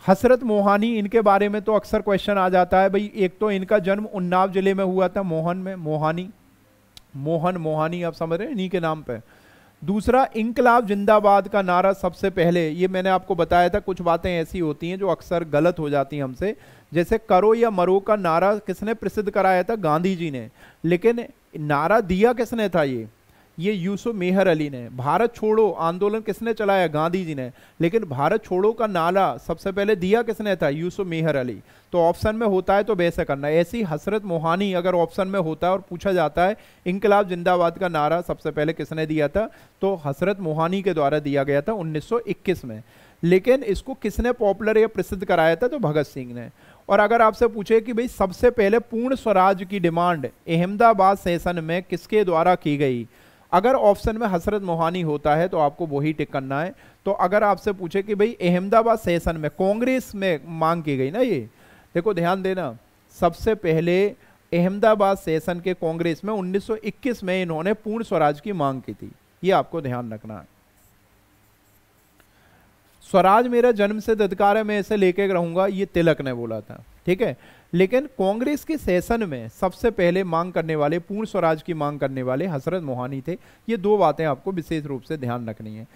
हसरत मोहानी इनके बारे में तो अक्सर क्वेश्चन आ जाता है भाई एक तो इनका जन्म उन्नाव जिले में हुआ था मोहन में मोहानी मोहन मोहानी आप समझ रहे हैं इन्हीं के नाम पर दूसरा इंकलाब जिंदाबाद का नारा सबसे पहले ये मैंने आपको बताया था कुछ बातें ऐसी होती हैं जो अक्सर गलत हो जाती हैं हमसे जैसे करो या मरो का नारा किसने प्रसिद्ध कराया था गांधी जी ने लेकिन नारा दिया किसने था ये ये यूसुफ मेहर अली ने भारत छोड़ो आंदोलन किसने चलाया गांधी जी ने लेकिन भारत छोड़ो का नाला सबसे पहले दिया किसने था यूसुफ मेहर अली तो ऑप्शन में होता है तो वैसा करना ऐसी हसरत मोहानी अगर ऑप्शन में होता है और पूछा जाता है इनकलाब जिंदाबाद का नारा सबसे पहले किसने दिया था तो हसरत मोहानी के द्वारा दिया गया था उन्नीस में लेकिन इसको किसने पॉपुलर या प्रसिद्ध कराया था तो भगत सिंह ने और अगर आपसे पूछे कि भाई सबसे पहले पूर्ण स्वराज की डिमांड अहमदाबाद सेशन में किसके द्वारा की गई अगर ऑप्शन में हसरत मोहानी होता है तो आपको वही टिक करना है तो अगर आपसे पूछे कि भाई अहमदाबाद सेशन में कांग्रेस में मांग की गई ना ये देखो ध्यान देना सबसे पहले अहमदाबाद सेशन के कांग्रेस में 1921 में इन्होंने पूर्ण स्वराज की मांग की थी ये आपको ध्यान रखना है स्वराज मेरा जन्म से अधिकार है मैं इसे लेके रहूंगा ये तिलक ने बोला था ठीक है लेकिन कांग्रेस के सेशन में सबसे पहले मांग करने वाले पूर्ण स्वराज की मांग करने वाले हसरत मोहानी थे ये दो बातें आपको विशेष रूप से ध्यान रखनी है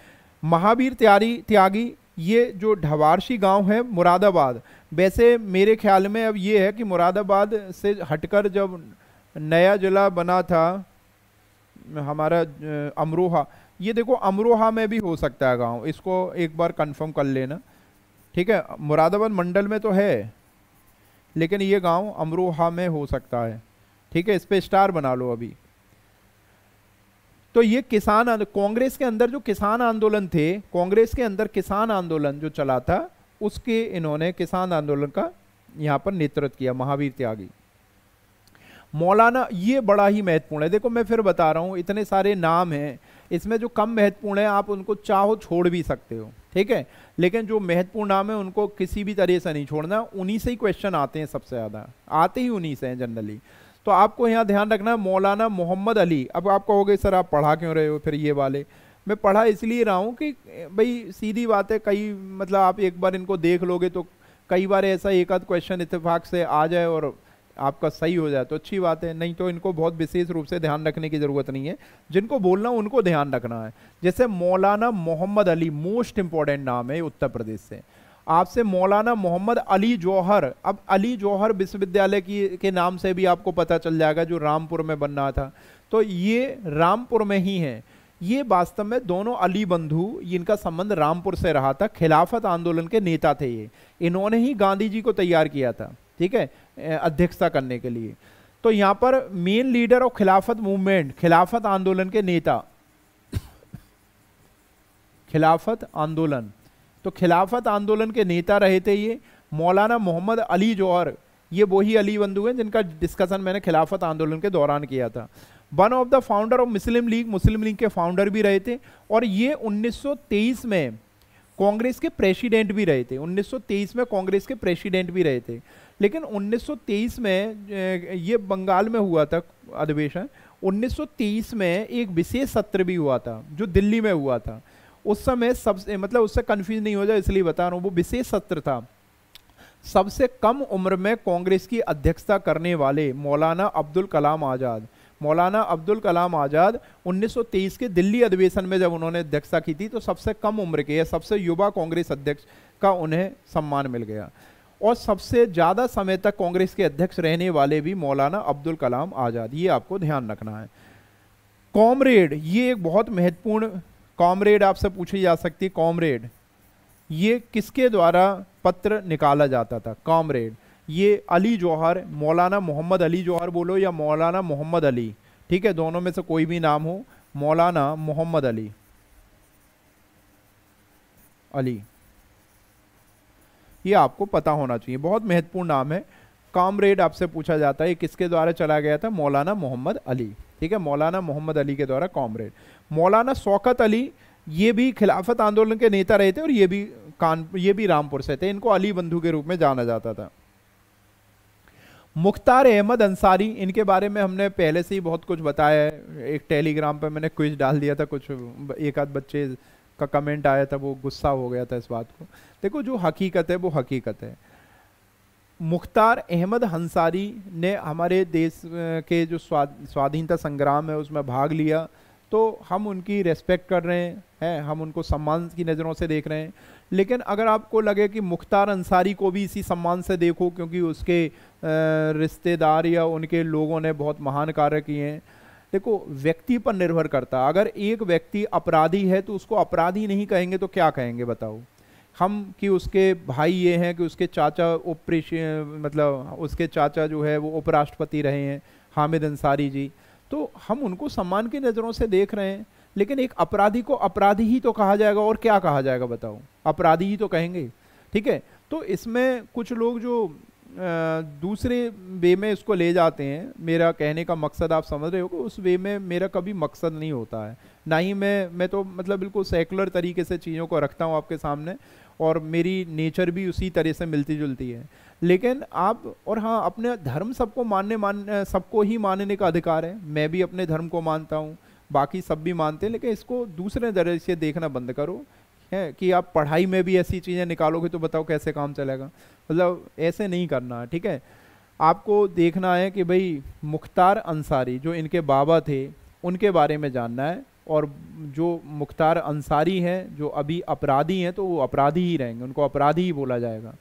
महावीर त्यारी त्यागी ये जो ढवारशी गांव है मुरादाबाद वैसे मेरे ख्याल में अब ये है कि मुरादाबाद से हटकर जब नया जिला बना था हमारा अमरोहा ये देखो अमरोहा में भी हो सकता है गांव इसको एक बार कंफर्म कर लेना ठीक है मुरादाबाद मंडल में तो है लेकिन ये गांव अमरोहा में हो सकता है ठीक है इस पर स्टार बना लो अभी तो ये किसान कांग्रेस के अंदर जो किसान आंदोलन थे कांग्रेस के अंदर किसान आंदोलन जो चला था उसके इन्होंने किसान आंदोलन का यहाँ पर नेतृत्व किया महावीर त्यागी मौलाना ये बड़ा ही महत्वपूर्ण है देखो मैं फिर बता रहा हूँ इतने सारे नाम हैं इसमें जो कम महत्वपूर्ण है आप उनको चाहो छोड़ भी सकते हो ठीक है लेकिन जो महत्वपूर्ण नाम है उनको किसी भी तरह से नहीं छोड़ना उन्हीं से ही क्वेश्चन आते हैं सबसे ज़्यादा आते ही उन्हीं से हैं जनरली तो आपको यहाँ ध्यान रखना है मौलाना मोहम्मद अली अब आप कहोगे सर आप पढ़ा क्यों रहे हो फिर ये वाले मैं पढ़ा इसलिए रहा हूँ कि भाई सीधी बात है कई मतलब आप एक बार इनको देख लोगे तो कई बार ऐसा एक आध क्वेश्चन इतफाक से आ जाए और आपका सही हो जाए तो अच्छी बात है नहीं तो इनको बहुत विशेष रूप से ध्यान रखने की ज़रूरत नहीं है जिनको बोलना उनको ध्यान रखना है जैसे मौलाना मोहम्मद अली मोस्ट इंपॉर्टेंट नाम है उत्तर प्रदेश से आपसे मौलाना मोहम्मद अली जौहर अब अली जौहर विश्वविद्यालय की के नाम से भी आपको पता चल जाएगा जो रामपुर में बन रहा था तो ये रामपुर में ही है ये वास्तव में दोनों अली बंधु इनका संबंध रामपुर से रहा था खिलाफत आंदोलन के नेता थे ये इन्होंने ही गांधी जी को तैयार किया था ठीक है अध्यक्षता करने के लिए तो यहाँ पर main leader of Khilafat movement Khilafat आंदोलन के नेता खिलाफत आंदोलन तो खिलाफत आंदोलन के नेता रहे थे ये मौलाना मोहम्मद अली जौहर ये वही अली बंधु हैं जिनका डिस्कशन मैंने खिलाफत आंदोलन के दौरान किया था one of the founder of Muslim League Muslim League के फाउंडर भी रहे थे और ये 1923 में कांग्रेस के प्रेसिडेंट भी रहे थे 1923 में कांग्रेस के प्रेसिडेंट भी रहे थे लेकिन 1923 में ये बंगाल में हुआ था अधिवेशन 1923 में एक विशेष सत्र भी हुआ था जो दिल्ली में हुआ था उस समय सबसे मतलब उससे कन्फ्यूज नहीं हो जाए इसलिए बता रहा हूँ वो विशेष सत्र था सबसे कम उम्र में कांग्रेस की अध्यक्षता करने वाले मौलाना अब्दुल कलाम आज़ाद मौलाना अब्दुल कलाम आज़ाद 1923 के दिल्ली अधिवेशन में जब उन्होंने अध्यक्षता की थी तो सबसे कम उम्र के या सबसे युवा कांग्रेस अध्यक्ष का उन्हें सम्मान मिल गया और सबसे ज़्यादा समय तक कांग्रेस के अध्यक्ष रहने वाले भी मौलाना अब्दुल कलाम आज़ाद ये आपको ध्यान रखना है कॉमरेड ये एक बहुत महत्वपूर्ण कॉमरेड आपसे पूछी जा सकती है कॉमरेड ये किसके द्वारा पत्र निकाला जाता था कॉमरेड ये अली जौहर मौलाना मोहम्मद अली जौहर बोलो या मौलाना मोहम्मद अली ठीक है दोनों में से कोई भी नाम हो मौलाना मोहम्मद अली अली ये आपको पता होना चाहिए बहुत महत्वपूर्ण नाम है कामरेड आपसे पूछा जाता है ये किसके द्वारा चला गया था मौलाना मोहम्मद अली ठीक है मौलाना मोहम्मद अली के द्वारा कॉमरेड मौलाना शौकत अली ये भी खिलाफत आंदोलन के नेता रहे थे और ये भी कान ये भी रामपुर से थे इनको अली बंधु के रूप में जाना जाता था मुख्तार अहमद अंसारी इनके बारे में हमने पहले से ही बहुत कुछ बताया है एक टेलीग्राम पर मैंने क्विज डाल दिया था कुछ एक आध बच्चे का कमेंट आया था वो गुस्सा हो गया था इस बात को देखो जो हकीकत है वो हकीकत है मुख्तार अहमद हंसारी ने हमारे देश के जो स्वाद स्वाधीनता संग्राम है उसमें भाग लिया तो हम उनकी रेस्पेक्ट कर रहे हैं हम उनको सम्मान की नज़रों से देख रहे हैं लेकिन अगर आपको लगे कि मुख्तार अंसारी को भी इसी सम्मान से देखो क्योंकि उसके रिश्तेदार या उनके लोगों ने बहुत महान कार्य किए हैं देखो व्यक्ति पर निर्भर करता अगर एक व्यक्ति अपराधी है तो उसको अपराधी नहीं कहेंगे तो क्या कहेंगे बताओ हम कि उसके भाई ये हैं कि उसके चाचा उपरेशन मतलब उसके चाचा जो है वो उपराष्ट्रपति रहे हैं हामिद अंसारी जी तो हम उनको सम्मान की नज़रों से देख रहे हैं लेकिन एक अपराधी को अपराधी ही तो कहा जाएगा और क्या कहा जाएगा बताओ अपराधी ही तो कहेंगे ठीक है तो इसमें कुछ लोग जो दूसरे वे में इसको ले जाते हैं मेरा कहने का मकसद आप समझ रहे हो कि उस वे में मेरा कभी मकसद नहीं होता है ना ही मैं मैं तो मतलब बिल्कुल सेकुलर तरीके से चीज़ों को रखता हूँ आपके सामने और मेरी नेचर भी उसी तरह से मिलती जुलती है लेकिन आप और हाँ अपने धर्म सबको मानने मान सबको ही मानने का अधिकार है मैं भी अपने धर्म को मानता हूँ बाकी सब भी मानते हैं लेकिन इसको दूसरे दर्जे से देखना बंद करो है कि आप पढ़ाई में भी ऐसी चीज़ें निकालोगे तो बताओ कैसे काम चलेगा मतलब ऐसे नहीं करना है ठीक है आपको देखना है कि भाई मुख्तार अंसारी जो इनके बाबा थे उनके बारे में जानना है और जो मुख्तार अंसारी हैं जो अभी अपराधी हैं तो वो अपराधी ही रहेंगे उनको अपराधी ही बोला जाएगा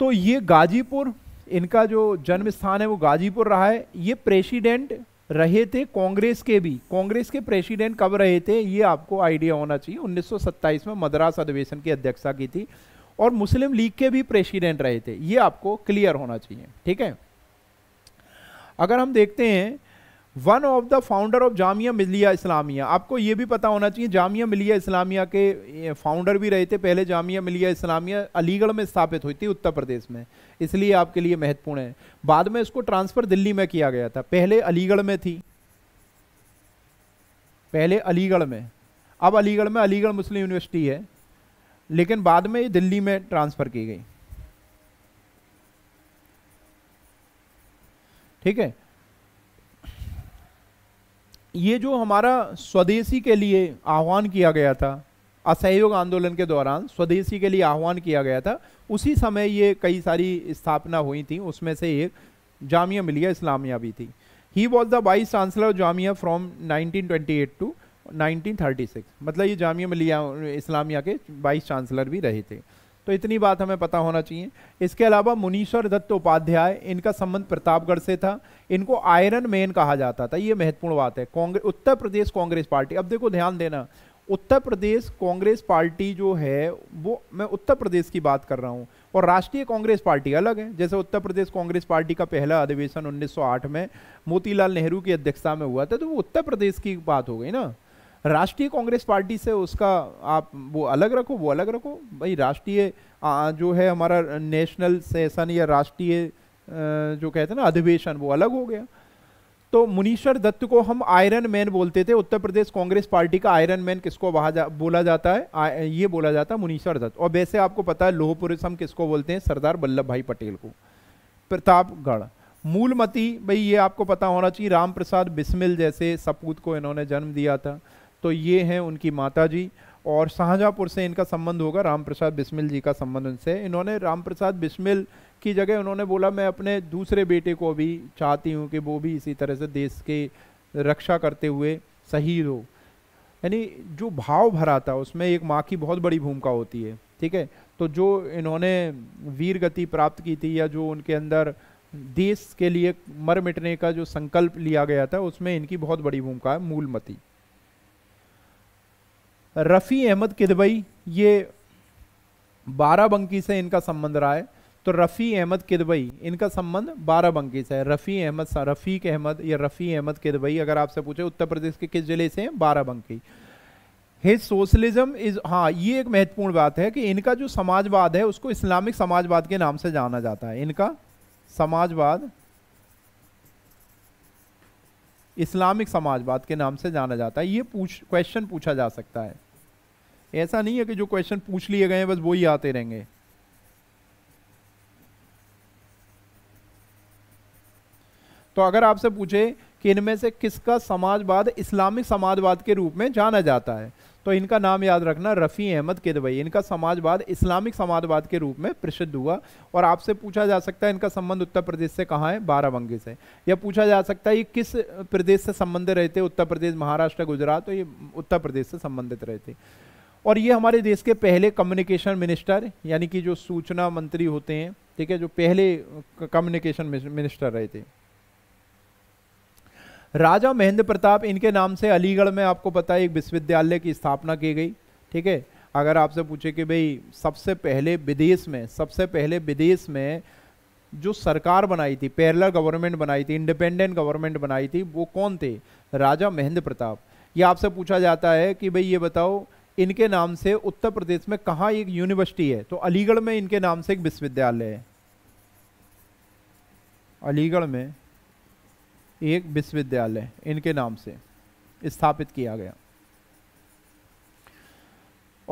तो ये गाजीपुर इनका जो जन्म स्थान है वो गाजीपुर रहा है ये प्रेसिडेंट रहे थे कांग्रेस के भी कांग्रेस के प्रेसिडेंट कब रहे थे ये आपको आइडिया होना चाहिए 1927 में मद्रास अधिवेशन की अध्यक्षता की थी और मुस्लिम लीग के भी प्रेसिडेंट रहे थे ये आपको क्लियर होना चाहिए ठीक है अगर हम देखते हैं one of the founder of Jamia Millia Islamia आपको ये भी पता होना चाहिए जामिया मिलिया इस्लामिया के फाउंडर भी रहे थे पहले जामिया मिलिया इस्लामिया अलीगढ़ में स्थापित हुई थी उत्तर प्रदेश में इसलिए आपके लिए महत्वपूर्ण है बाद में इसको ट्रांसफ़र दिल्ली में किया गया था पहले अलीगढ़ में थी पहले अलीगढ़ में अब अलीगढ़ में अलीगढ़ मुस्लिम यूनिवर्सिटी है लेकिन बाद में ये दिल्ली में ट्रांसफ़र की गई ठीक है ये जो हमारा स्वदेशी के लिए आह्वान किया गया था असहयोग आंदोलन के दौरान स्वदेशी के लिए आह्वान किया गया था उसी समय ये कई सारी स्थापना हुई थी उसमें से एक जामिया मिलिया इस्लामिया भी थी he was the vice chancellor of Jamia from 1928 to 1936 मतलब ये जामिया मिलिया इस्लामिया के वाइस चांसलर भी रहे थे तो इतनी बात हमें पता होना चाहिए इसके अलावा मुनीश्वर दत्त उपाध्याय इनका संबंध प्रतापगढ़ से था इनको आयरन मैन कहा जाता था ये महत्वपूर्ण बात है कांग्रेस उत्तर प्रदेश कांग्रेस पार्टी अब देखो ध्यान देना उत्तर प्रदेश कांग्रेस पार्टी जो है वो मैं उत्तर प्रदेश की बात कर रहा हूँ और राष्ट्रीय कांग्रेस पार्टी अलग है जैसे उत्तर प्रदेश कांग्रेस पार्टी का पहला अधिवेशन 1908 में मोतीलाल नेहरू की अध्यक्षता में हुआ था तो वो उत्तर प्रदेश की बात हो गई ना राष्ट्रीय कांग्रेस पार्टी से उसका आप वो अलग रखो वो अलग रखो भाई राष्ट्रीय जो है हमारा नेशनल सेशन या राष्ट्रीय जो कहते हैं ना अधिवेशन वो अलग हो गया तो मुनीश्वर दत्त को हम आयरन मैन बोलते थे उत्तर प्रदेश कांग्रेस पार्टी का आयरन मैन किसको जा, बोला जाता है आ, ये बोला जाता है मुनीश्वर दत्त और वैसे आपको पता है लोहपुरुष हम किसको बोलते हैं सरदार वल्लभ भाई पटेल को प्रतापगढ़ मूलमती भाई ये आपको पता होना चाहिए राम प्रसाद बिस्मिल जैसे सपूत को इन्होंने जन्म दिया था तो ये हैं उनकी माता जी और शाहजहाँपुर से इनका संबंध होगा राम प्रसाद बिस्मिल जी का संबंध उनसे इन्होंने राम प्रसाद बिस्मिल उसकी जगह उन्होंने बोला मैं अपने दूसरे बेटे को भी चाहती हूँ कि वो भी इसी तरह से देश के रक्षा करते हुए शहीद हो यानी जो भाव भरा था उसमें एक माँ की बहुत बड़ी भूमिका होती है ठीक है तो जो इन्होंने वीर गति प्राप्त की थी या जो उनके अंदर देश के लिए मर मिटने का जो संकल्प लिया गया था उसमें इनकी बहुत बड़ी भूमिका है मूलमती रफ़ी अहमद किदबई ये बाराबंकी से इनका संबंध रहा है तो रफ़ी अहमद किदबई इनका संबंध बाराबंकी से है रफ़ी अहमद रफ़ीक अहमद या रफ़ी अहमद किदबई अगर आपसे पूछे उत्तर प्रदेश के किस जिले से हैं बाराबंकी हे सोशलिज्म इज हाँ ये एक महत्वपूर्ण बात है कि इनका जो समाजवाद है उसको इस्लामिक समाजवाद के नाम से जाना जाता है इनका समाजवाद इस्लामिक समाजवाद के नाम से जाना जाता है ये पूछ क्वेश्चन पूछा जा सकता है ऐसा नहीं है कि जो क्वेश्चन पूछ लिए गए हैं बस वही आते रहेंगे तो अगर आपसे पूछे कि इनमें से किसका समाजवाद इस्लामिक समाजवाद के रूप में जाना जाता है तो इनका नाम याद रखना रफ़ी अहमद किदवई इनका समाजवाद इस्लामिक समाजवाद के रूप में प्रसिद्ध हुआ और आपसे पूछा जा सकता है इनका संबंध उत्तर प्रदेश से कहाँ है बाराबंकी से या पूछा जा सकता है ये किस प्रदेश से संबंधित रहते उत्तर प्रदेश महाराष्ट्र गुजरात तो ये उत्तर प्रदेश से संबंधित रहते और ये हमारे देश के पहले कम्युनिकेशन मिनिस्टर यानी कि जो सूचना मंत्री होते हैं ठीक है जो पहले कम्युनिकेशन मिनिस्टर रहे थे राजा महेंद्र प्रताप इनके नाम से अलीगढ़ में आपको पता है एक विश्वविद्यालय की स्थापना की गई ठीक है अगर आपसे पूछे कि भाई सबसे पहले विदेश में सबसे पहले विदेश में जो सरकार बनाई थी पैरलर गवर्नमेंट बनाई थी इंडिपेंडेंट गवर्नमेंट बनाई थी वो कौन थे राजा महेंद्र प्रताप ये आपसे पूछा जाता है कि भाई ये बताओ इनके नाम से उत्तर प्रदेश में कहाँ एक यूनिवर्सिटी है तो अलीगढ़ में इनके नाम से एक विश्वविद्यालय है अलीगढ़ में एक विश्वविद्यालय इनके नाम से स्थापित किया गया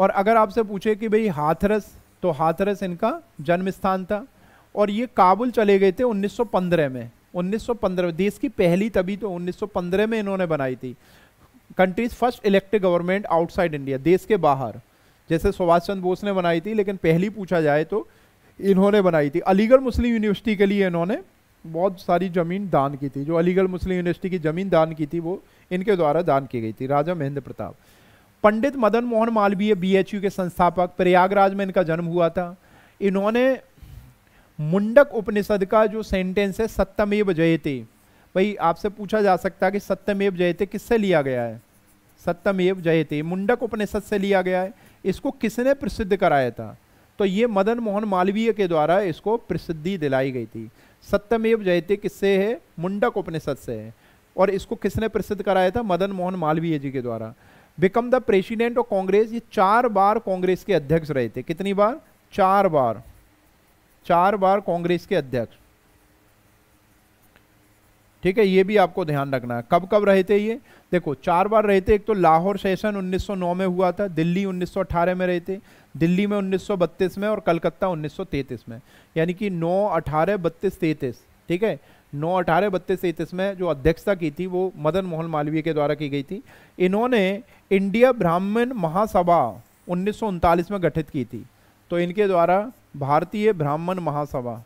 और अगर आपसे पूछे कि भाई हाथरस तो हाथरस इनका जन्म स्थान था और ये काबुल चले गए थे 1915 में 1915 देश की पहली तभी तो 1915 में इन्होंने बनाई थी country's first elected government outside India देश के बाहर जैसे सुभाष चंद्र बोस ने बनाई थी लेकिन पहली पूछा जाए तो इन्होंने बनाई थी अलीगढ़ मुस्लिम यूनिवर्सिटी के लिए इन्होंने बहुत सारी ज़मीन दान की थी जो अलीगढ़ मुस्लिम यूनिवर्सिटी की ज़मीन दान की थी वो इनके द्वारा दान की गई थी राजा महेंद्र प्रताप पंडित मदन मोहन मालवीय बीएचयू के संस्थापक प्रयागराज में इनका जन्म हुआ था इन्होंने मुंडक उपनिषद का जो सेंटेंस है सत्यमेव जयते भाई आपसे पूछा जा सकता है कि सत्यमेव जयते किससे लिया गया है सत्यमेव जयते मुंडक उपनिषद से लिया गया है इसको किसने प्रसिद्ध कराया था तो ये मदन मोहन मालवीय के द्वारा इसको प्रसिद्धि दिलाई गई थी सत्यमेव जयते किससे है मुंडक उपनिषद से है और इसको किसने प्रसिद्ध कराया था मदन मोहन मालवीय जी के द्वारा become the president of Congress ये चार बार कांग्रेस के अध्यक्ष रहे थे कितनी बार चार बार चार बार कांग्रेस के अध्यक्ष ठीक है ये भी आपको ध्यान रखना है कब कब रहे थे ये देखो चार बार रहे थे एक तो लाहौर सेशन 1909 में हुआ था दिल्ली 1918 में रहे थे दिल्ली में 1932 में और कलकत्ता 1933 में यानी कि 9 18 बत्तीस तैंतीस ठीक है 9 अठारह बत्तीस तैंतीस में जो अध्यक्षता की थी वो मदन मोहन मालवीय के द्वारा की गई थी इन्होंने इंडिया ब्राह्मण महासभा उन्नीस में गठित की थी तो इनके द्वारा भारतीय ब्राह्मण महासभा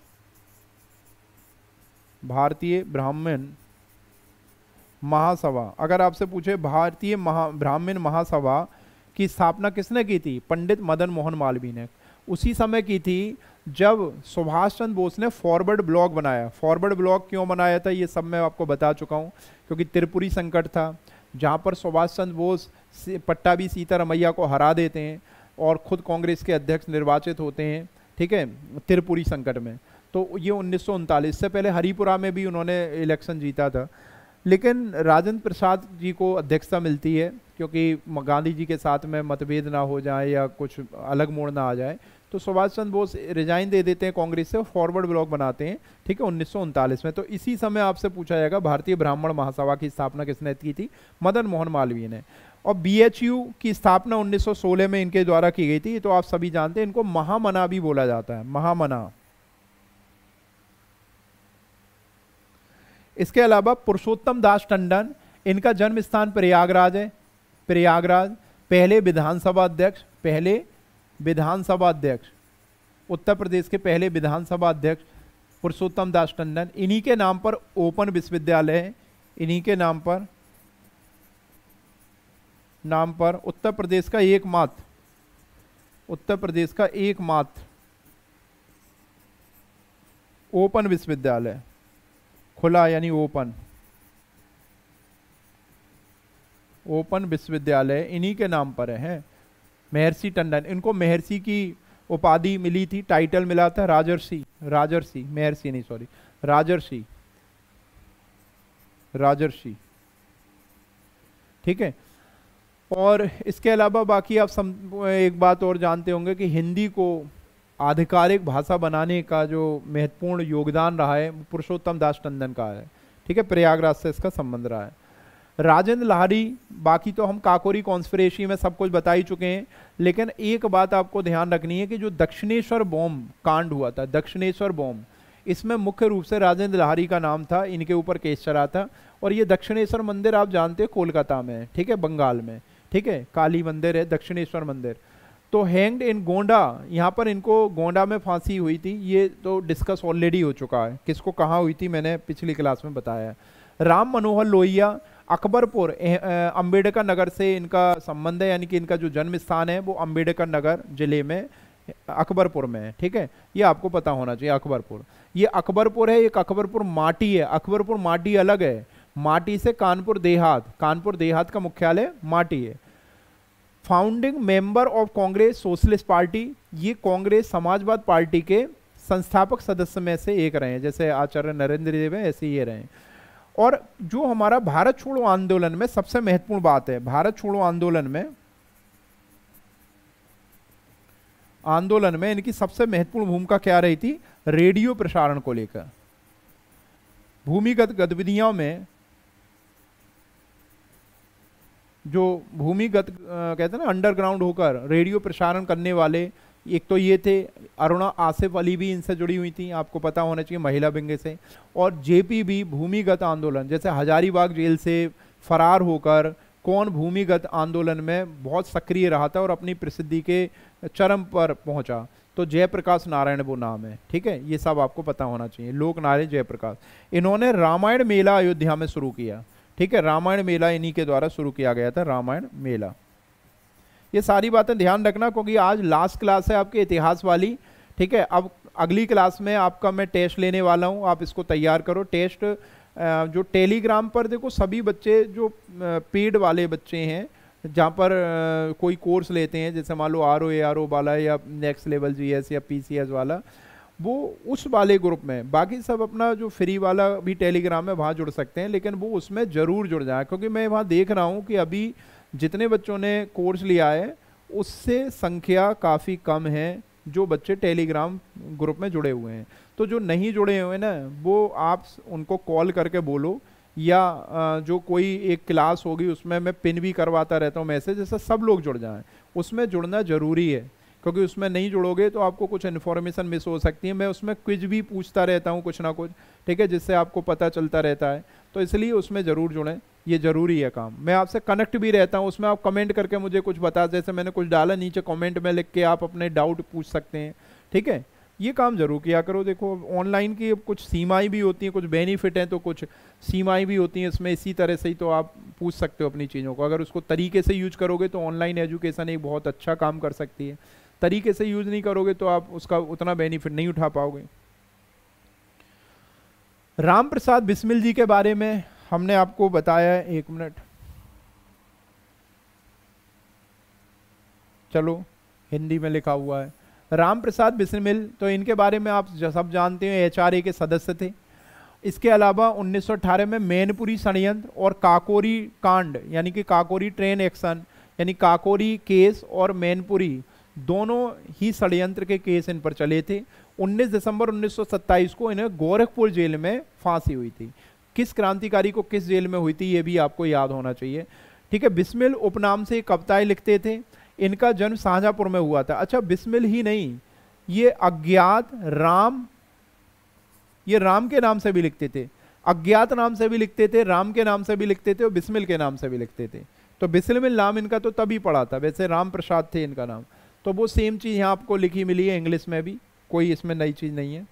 भारतीय ब्राह्मण महासभा अगर आपसे पूछे भारतीय महा ब्राह्मण महासभा की स्थापना किसने की थी पंडित मदन मोहन मालवीय ने उसी समय की थी जब सुभाष चंद्र बोस ने फॉरवर्ड ब्लॉक बनाया फॉरवर्ड ब्लॉक क्यों बनाया था ये सब मैं आपको बता चुका हूँ क्योंकि त्रिपुरी संकट था जहाँ पर सुभाष चंद्र बोस पट्टा भी सीतारमैया को हरा देते हैं और खुद कांग्रेस के अध्यक्ष निर्वाचित होते हैं ठीक है त्रिपुरी संकट में तो ये उन्नीस से पहले हरिपुरा में भी उन्होंने इलेक्शन जीता था लेकिन राजेंद्र प्रसाद जी को अध्यक्षता मिलती है क्योंकि गांधी जी के साथ में मतभेद ना हो जाए या कुछ अलग मोड़ ना आ जाए तो सुभाष चंद्र बोस रिजाइन दे देते हैं कांग्रेस से फॉरवर्ड ब्लॉक बनाते हैं ठीक है उन्नीस में तो इसी समय आपसे पूछा जाएगा भारतीय ब्राह्मण महासभा की स्थापना किसने की थी मदन मोहन मालवीय ने और बी की स्थापना 1916 में इनके द्वारा की गई थी तो आप सभी जानते हैं इनको महामना भी बोला जाता है महामना इसके अलावा पुरुषोत्तम दास टंडन इनका जन्म स्थान प्रयागराज है प्रयागराज पहले विधानसभा अध्यक्ष पहले विधानसभा अध्यक्ष उत्तर प्रदेश के पहले विधानसभा अध्यक्ष पुरुषोत्तम दास टंडन इन्हीं के नाम पर ओपन विश्वविद्यालय है इन्हीं के नाम पर नाम पर उत्तर प्रदेश का एकमात्र उत्तर प्रदेश का एकमात्र ओपन विश्वविद्यालय खुला यानी ओपन ओपन विश्वविद्यालय इन्हीं के नाम पर है महर्षि टंडन इनको महर्षि की उपाधि मिली थी टाइटल मिला था राजर्षि राजर्षि महर्षि नहीं सॉरी राजर्षि राजर्षि ठीक है और इसके अलावा बाकी आप सम एक बात और जानते होंगे कि हिंदी को आधिकारिक भाषा बनाने का जो महत्वपूर्ण योगदान रहा है पुरुषोत्तम दास टंदन का है ठीक है प्रयागराज से इसका संबंध रहा है राजेंद्र लाहरी बाकी तो हम काकोरी कॉन्स्परेसी में सब कुछ बता ही चुके हैं लेकिन एक बात आपको ध्यान रखनी है कि जो दक्षिणेश्वर बॉम कांड हुआ था दक्षिणेश्वर बॉम इसमें मुख्य रूप से राजेंद्र लाहरी का नाम था इनके ऊपर केस चला था और ये दक्षिणेश्वर मंदिर आप जानते हैं कोलकाता में ठीक है बंगाल में ठीक है काली मंदिर है दक्षिणेश्वर मंदिर तो हैंग्ड इन गोंडा यहाँ पर इनको गोंडा में फांसी हुई थी ये तो डिस्कस ऑलरेडी हो चुका है किसको कहाँ हुई थी मैंने पिछली क्लास में बताया है राम मनोहर लोहिया अकबरपुर अम्बेडकर नगर से इनका संबंध है यानी कि इनका जो जन्म स्थान है वो अम्बेडकर नगर जिले में अकबरपुर में है ठीक है ये आपको पता होना चाहिए अकबरपुर ये अकबरपुर है एक अकबरपुर माटी है अकबरपुर माटी अलग है माटी से कानपुर देहात कानपुर देहात का मुख्यालय माटी है founding member of Congress socialist party ये कांग्रेस समाजवाद पार्टी के संस्थापक सदस्य में से एक रहे हैं जैसे आचार्य नरेंद्र देव हैं ऐसे ये रहे और जो हमारा भारत छोड़ो आंदोलन में सबसे महत्वपूर्ण बात है भारत छोड़ो आंदोलन में आंदोलन में इनकी सबसे महत्वपूर्ण भूमिका क्या रही थी रेडियो प्रसारण को लेकर भूमिगत गतिविधियों में जो भूमिगत कहते हैं ना अंडरग्राउंड होकर रेडियो प्रसारण करने वाले एक तो ये थे अरुणा आसिफ अली भी इनसे जुड़ी हुई थी आपको पता होना चाहिए महिला बिंगे से और जेपी भी भूमिगत आंदोलन जैसे हजारीबाग जेल से फरार होकर कौन भूमिगत आंदोलन में बहुत सक्रिय रहा था और अपनी प्रसिद्धि के चरम पर पहुंचा तो जयप्रकाश नारायण वो नाम है ठीक है ये सब आपको पता होना चाहिए लोक नारायण जयप्रकाश इन्होंने रामायण मेला अयोध्या में शुरू किया ठीक है रामायण मेला इन्हीं के द्वारा शुरू किया गया था रामायण मेला ये सारी बातें ध्यान रखना क्योंकि आज लास्ट क्लास है आपके इतिहास वाली ठीक है अब अगली क्लास में आपका मैं टेस्ट लेने वाला हूँ आप इसको तैयार करो टेस्ट जो टेलीग्राम पर देखो सभी बच्चे जो पेड वाले बच्चे हैं जहाँ पर कोई कोर्स लेते हैं जैसे मान लो R O A R O वाला या नेक्स्ट लेवल जी एस या पी सी एस वाला वो उस वाले ग्रुप में बाकी सब अपना जो फ्री वाला भी टेलीग्राम है वहाँ जुड़ सकते हैं लेकिन वो उसमें ज़रूर जुड़ जाए क्योंकि मैं वहाँ देख रहा हूँ कि अभी जितने बच्चों ने कोर्स लिया है उससे संख्या काफ़ी कम है जो बच्चे टेलीग्राम ग्रुप में जुड़े हुए हैं तो जो नहीं जुड़े हुए हैं ना वो आप उनको कॉल करके बोलो या जो कोई एक क्लास होगी उसमें मैं पिन भी करवाता रहता हूँ मैसेज जैसे सब लोग जुड़ जाएं उसमें जुड़ना ज़रूरी है क्योंकि उसमें नहीं जुड़ोगे तो आपको कुछ इन्फॉर्मेशन मिस हो सकती है मैं उसमें क्विज भी पूछता रहता हूँ कुछ ना कुछ ठीक है जिससे आपको पता चलता रहता है तो इसलिए उसमें ज़रूर जुड़ें ये ज़रूरी है काम मैं आपसे कनेक्ट भी रहता हूँ उसमें आप कमेंट करके मुझे कुछ बता जैसे मैंने कुछ डाला नीचे कमेंट में लिख के आप अपने डाउट पूछ सकते हैं ठीक है ये काम ज़रूर किया करो देखो ऑनलाइन की कुछ सीमाएं भी होती हैं कुछ बेनिफिट हैं तो कुछ सीमाएं भी होती हैं इसमें इसी तरह से ही तो आप पूछ सकते हो अपनी चीज़ों को अगर उसको तरीके से यूज करोगे तो ऑनलाइन एजुकेशन एक बहुत अच्छा काम कर सकती है तरीके से यूज़ नहीं करोगे तो आप उसका उतना बेनिफिट नहीं उठा पाओगे राम प्रसाद बिस्मिल जी के बारे में हमने आपको बताया एक मिनट चलो हिंदी में लिखा हुआ है राम प्रसाद बिस्मिल तो इनके बारे में आप सब जानते हैं एच के सदस्य थे इसके अलावा उन्नीस में मैनपुरी षडयंत्र और काकोरी कांड यानी कि काकोरी ट्रेन एक्शन यानी काकोरी केस और मैनपुरी दोनों ही षडयंत्र के केस इन पर चले थे 19 दिसंबर 1927 को इन्हें गोरखपुर जेल में फांसी हुई थी किस क्रांतिकारी को किस जेल में हुई थी ये भी आपको याद होना चाहिए ठीक है बिस्मिल उपनाम से कविताएं लिखते थे इनका जन्म शाहजहाँपुर में हुआ था अच्छा बिस्मिल ही नहीं ये अज्ञात राम ये राम के नाम से भी लिखते थे अज्ञात नाम से भी लिखते थे राम के नाम से भी लिखते थे और बिस्मिल के नाम से भी लिखते थे तो बिस्मिल नाम इनका तो तभी पड़ा था वैसे राम प्रसाद थे इनका नाम तो वो सेम चीज़ यहाँ आपको लिखी मिली है इंग्लिश में भी कोई इसमें नई चीज़ नहीं है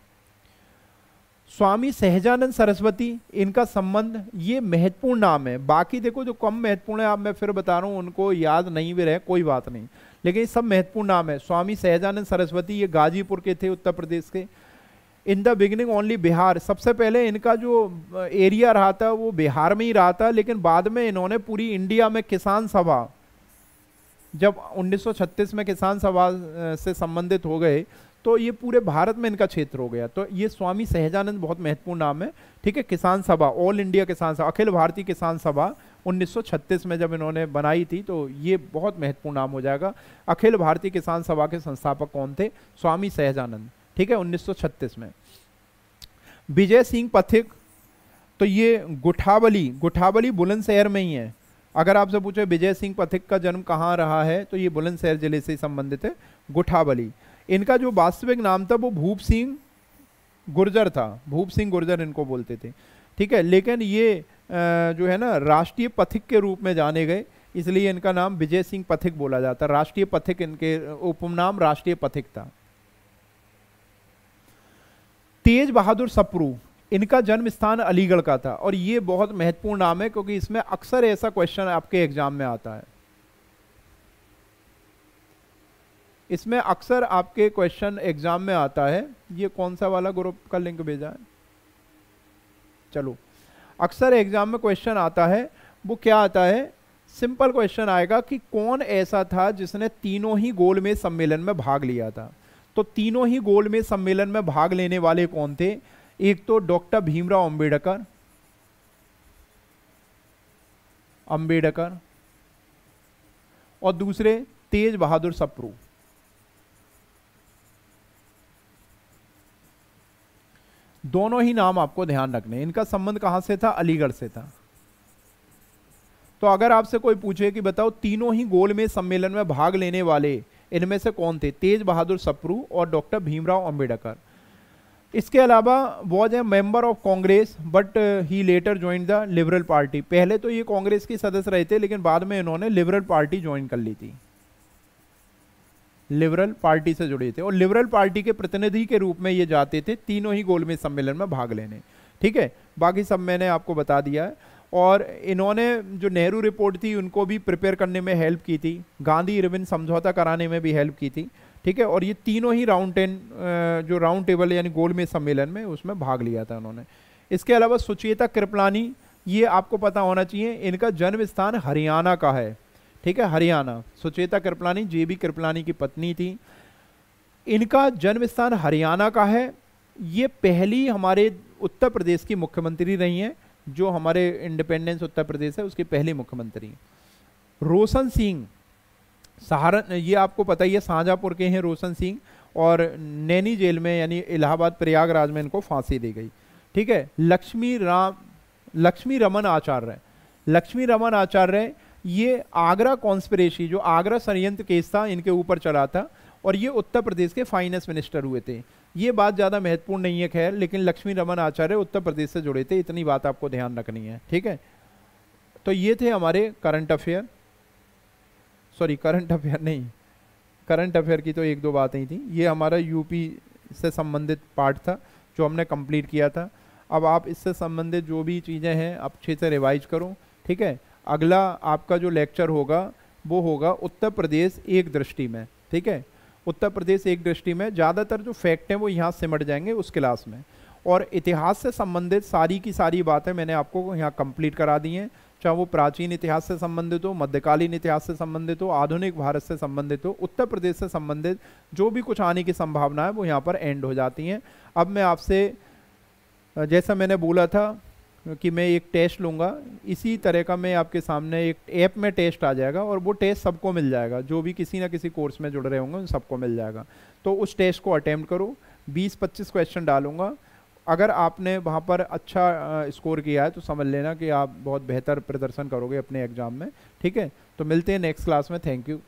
स्वामी सहजानंद सरस्वती इनका संबंध ये महत्वपूर्ण नाम है बाकी देखो जो कम महत्वपूर्ण है आप मैं फिर बता रहा हूँ उनको याद नहीं भी रहे कोई बात नहीं लेकिन सब महत्वपूर्ण नाम है स्वामी सहजानंद सरस्वती ये गाजीपुर के थे उत्तर प्रदेश के in the beginning only Bihar सबसे पहले इनका जो एरिया रहा था वो बिहार में ही रहा था लेकिन बाद में इन्होंने पूरी इंडिया में किसान सभा जब 1936 में किसान सभा से संबंधित हो गए तो ये पूरे भारत में इनका क्षेत्र हो गया तो ये स्वामी सहजानंद बहुत महत्वपूर्ण नाम है ठीक है किसान सभा ऑल इंडिया किसान सभा अखिल भारतीय किसान सभा 1936 में जब इन्होंने बनाई थी तो ये बहुत महत्वपूर्ण नाम हो जाएगा अखिल भारतीय किसान सभा के संस्थापक कौन थे स्वामी सहजानंद ठीक है उन्नीस में विजय सिंह पथिक तो ये गुठावली गुठावली बुलंदशहर में ही है अगर आपसे पूछे विजय सिंह पथिक का जन्म कहाँ रहा है तो ये बुलंदशहर जिले से संबंधित है गुठावली इनका जो वास्तविक नाम था वो भूप सिंह गुर्जर था भूप सिंह गुर्जर इनको बोलते थे ठीक है लेकिन ये जो है ना राष्ट्रीय पथिक के रूप में जाने गए इसलिए इनका नाम विजय सिंह पथिक बोला जाता राष्ट्रीय पथिक इनके उपनाम राष्ट्रीय पथिक था तेज बहादुर सप्रू इनका जन्म स्थान अलीगढ़ का था और ये बहुत महत्वपूर्ण नाम है क्योंकि इसमें अक्सर ऐसा क्वेश्चन आपके एग्जाम में आता है इसमें अक्सर आपके क्वेश्चन एग्जाम में आता है ये कौन सा वाला ग्रुप का लिंक भेजा है चलो अक्सर एग्जाम में क्वेश्चन आता है वो क्या आता है सिंपल क्वेश्चन आएगा कि कौन ऐसा था जिसने तीनों ही गोल में सम्मेलन में भाग लिया था तो तीनों ही गोल में सम्मेलन में भाग लेने वाले कौन थे एक तो डॉक्टर भीमराव अंबेडकर अंबेडकर और दूसरे तेज बहादुर सप्रू दोनों ही नाम आपको ध्यान रखने इनका संबंध कहां से था अलीगढ़ से था तो अगर आपसे कोई पूछे कि बताओ तीनों ही गोलमेज सम्मेलन में भाग लेने वाले इनमें से कौन थे तेज बहादुर सप्रू और डॉक्टर भीमराव अंबेडकर इसके अलावा was a member of Congress but he later join the liberal party पहले तो ये कांग्रेस के सदस्य रहे थे लेकिन बाद में इन्होंने लिबरल पार्टी ज्वाइन कर ली थी लिबरल पार्टी से जुड़े थे और लिबरल पार्टी के प्रतिनिधि के रूप में ये जाते थे तीनों ही गोलमेज सम्मेलन में भाग लेने ठीक है बाकी सब मैंने आपको बता दिया है और इन्होंने जो नेहरू रिपोर्ट थी उनको भी प्रिपेयर करने में हेल्प की थी गांधी रिबन समझौता कराने में भी हेल्प की थी ठीक है और ये तीनों ही राउंड टेन जो राउंड टेबल यानी में सम्मेलन में उसमें भाग लिया था उन्होंने इसके अलावा सुचेता कृपलानी ये आपको पता होना चाहिए इनका जन्म स्थान हरियाणा का है ठीक है हरियाणा सुचेता कृपलानी जे बी कृपलानी की पत्नी थी इनका जन्म स्थान हरियाणा का है ये पहली हमारे उत्तर प्रदेश की मुख्यमंत्री रही हैं जो हमारे इंडिपेंडेंस उत्तर प्रदेश है उसकी पहली मुख्यमंत्री रोशन सिंह सहारन ये आपको पता ही है शाहजहाँपुर के हैं रोशन सिंह और नैनी जेल में यानी इलाहाबाद प्रयागराज में इनको फांसी दी गई ठीक है लक्ष्मी राम लक्ष्मी रमन आचार्य लक्ष्मी रमन आचार्य ये आगरा कॉन्स्परेसी जो आगरा संयंत्र केस था इनके ऊपर चला था और ये उत्तर प्रदेश के फाइनेंस मिनिस्टर हुए थे ये बात ज़्यादा महत्वपूर्ण नहीं है खैर लेकिन लक्ष्मी रमन आचार्य उत्तर प्रदेश से जुड़े थे इतनी बात आपको ध्यान रखनी है ठीक है तो ये थे हमारे current affair sorry current affair नहीं करंट अफेयर की तो एक दो बातें ही थी ये हमारा यूपी से संबंधित पार्ट था जो हमने कंप्लीट किया था अब आप इससे संबंधित जो भी चीज़ें हैं आप अच्छे से रिवाइज करो ठीक है अगला आपका जो लेक्चर होगा वो होगा उत्तर प्रदेश एक दृष्टि में ठीक है उत्तर प्रदेश एक दृष्टि में ज़्यादातर जो फैक्ट हैं वो यहाँ सिमट जाएंगे उस क्लास में और इतिहास से संबंधित सारी की सारी बातें मैंने आपको यहाँ कंप्लीट करा दी हैं चाहे वो प्राचीन इतिहास से संबंधित हो मध्यकालीन इतिहास से संबंधित हो आधुनिक भारत से संबंधित हो उत्तर प्रदेश से संबंधित जो भी कुछ आने की संभावना है वो यहाँ पर एंड हो जाती हैं अब मैं आपसे जैसा मैंने बोला था कि मैं एक टेस्ट लूँगा इसी तरह का मैं आपके सामने एक ऐप में टेस्ट आ जाएगा और वो टेस्ट सबको मिल जाएगा जो भी किसी ना किसी कोर्स में जुड़ रहे होंगे उन सबको मिल जाएगा तो उस टेस्ट को अटैम्प्ट करो 20-25 क्वेश्चन डालूंगा अगर आपने वहाँ पर अच्छा स्कोर किया है तो समझ लेना कि आप बहुत बेहतर प्रदर्शन करोगे अपने एग्ज़ाम में ठीक है तो मिलते हैं नेक्स्ट क्लास में थैंक यू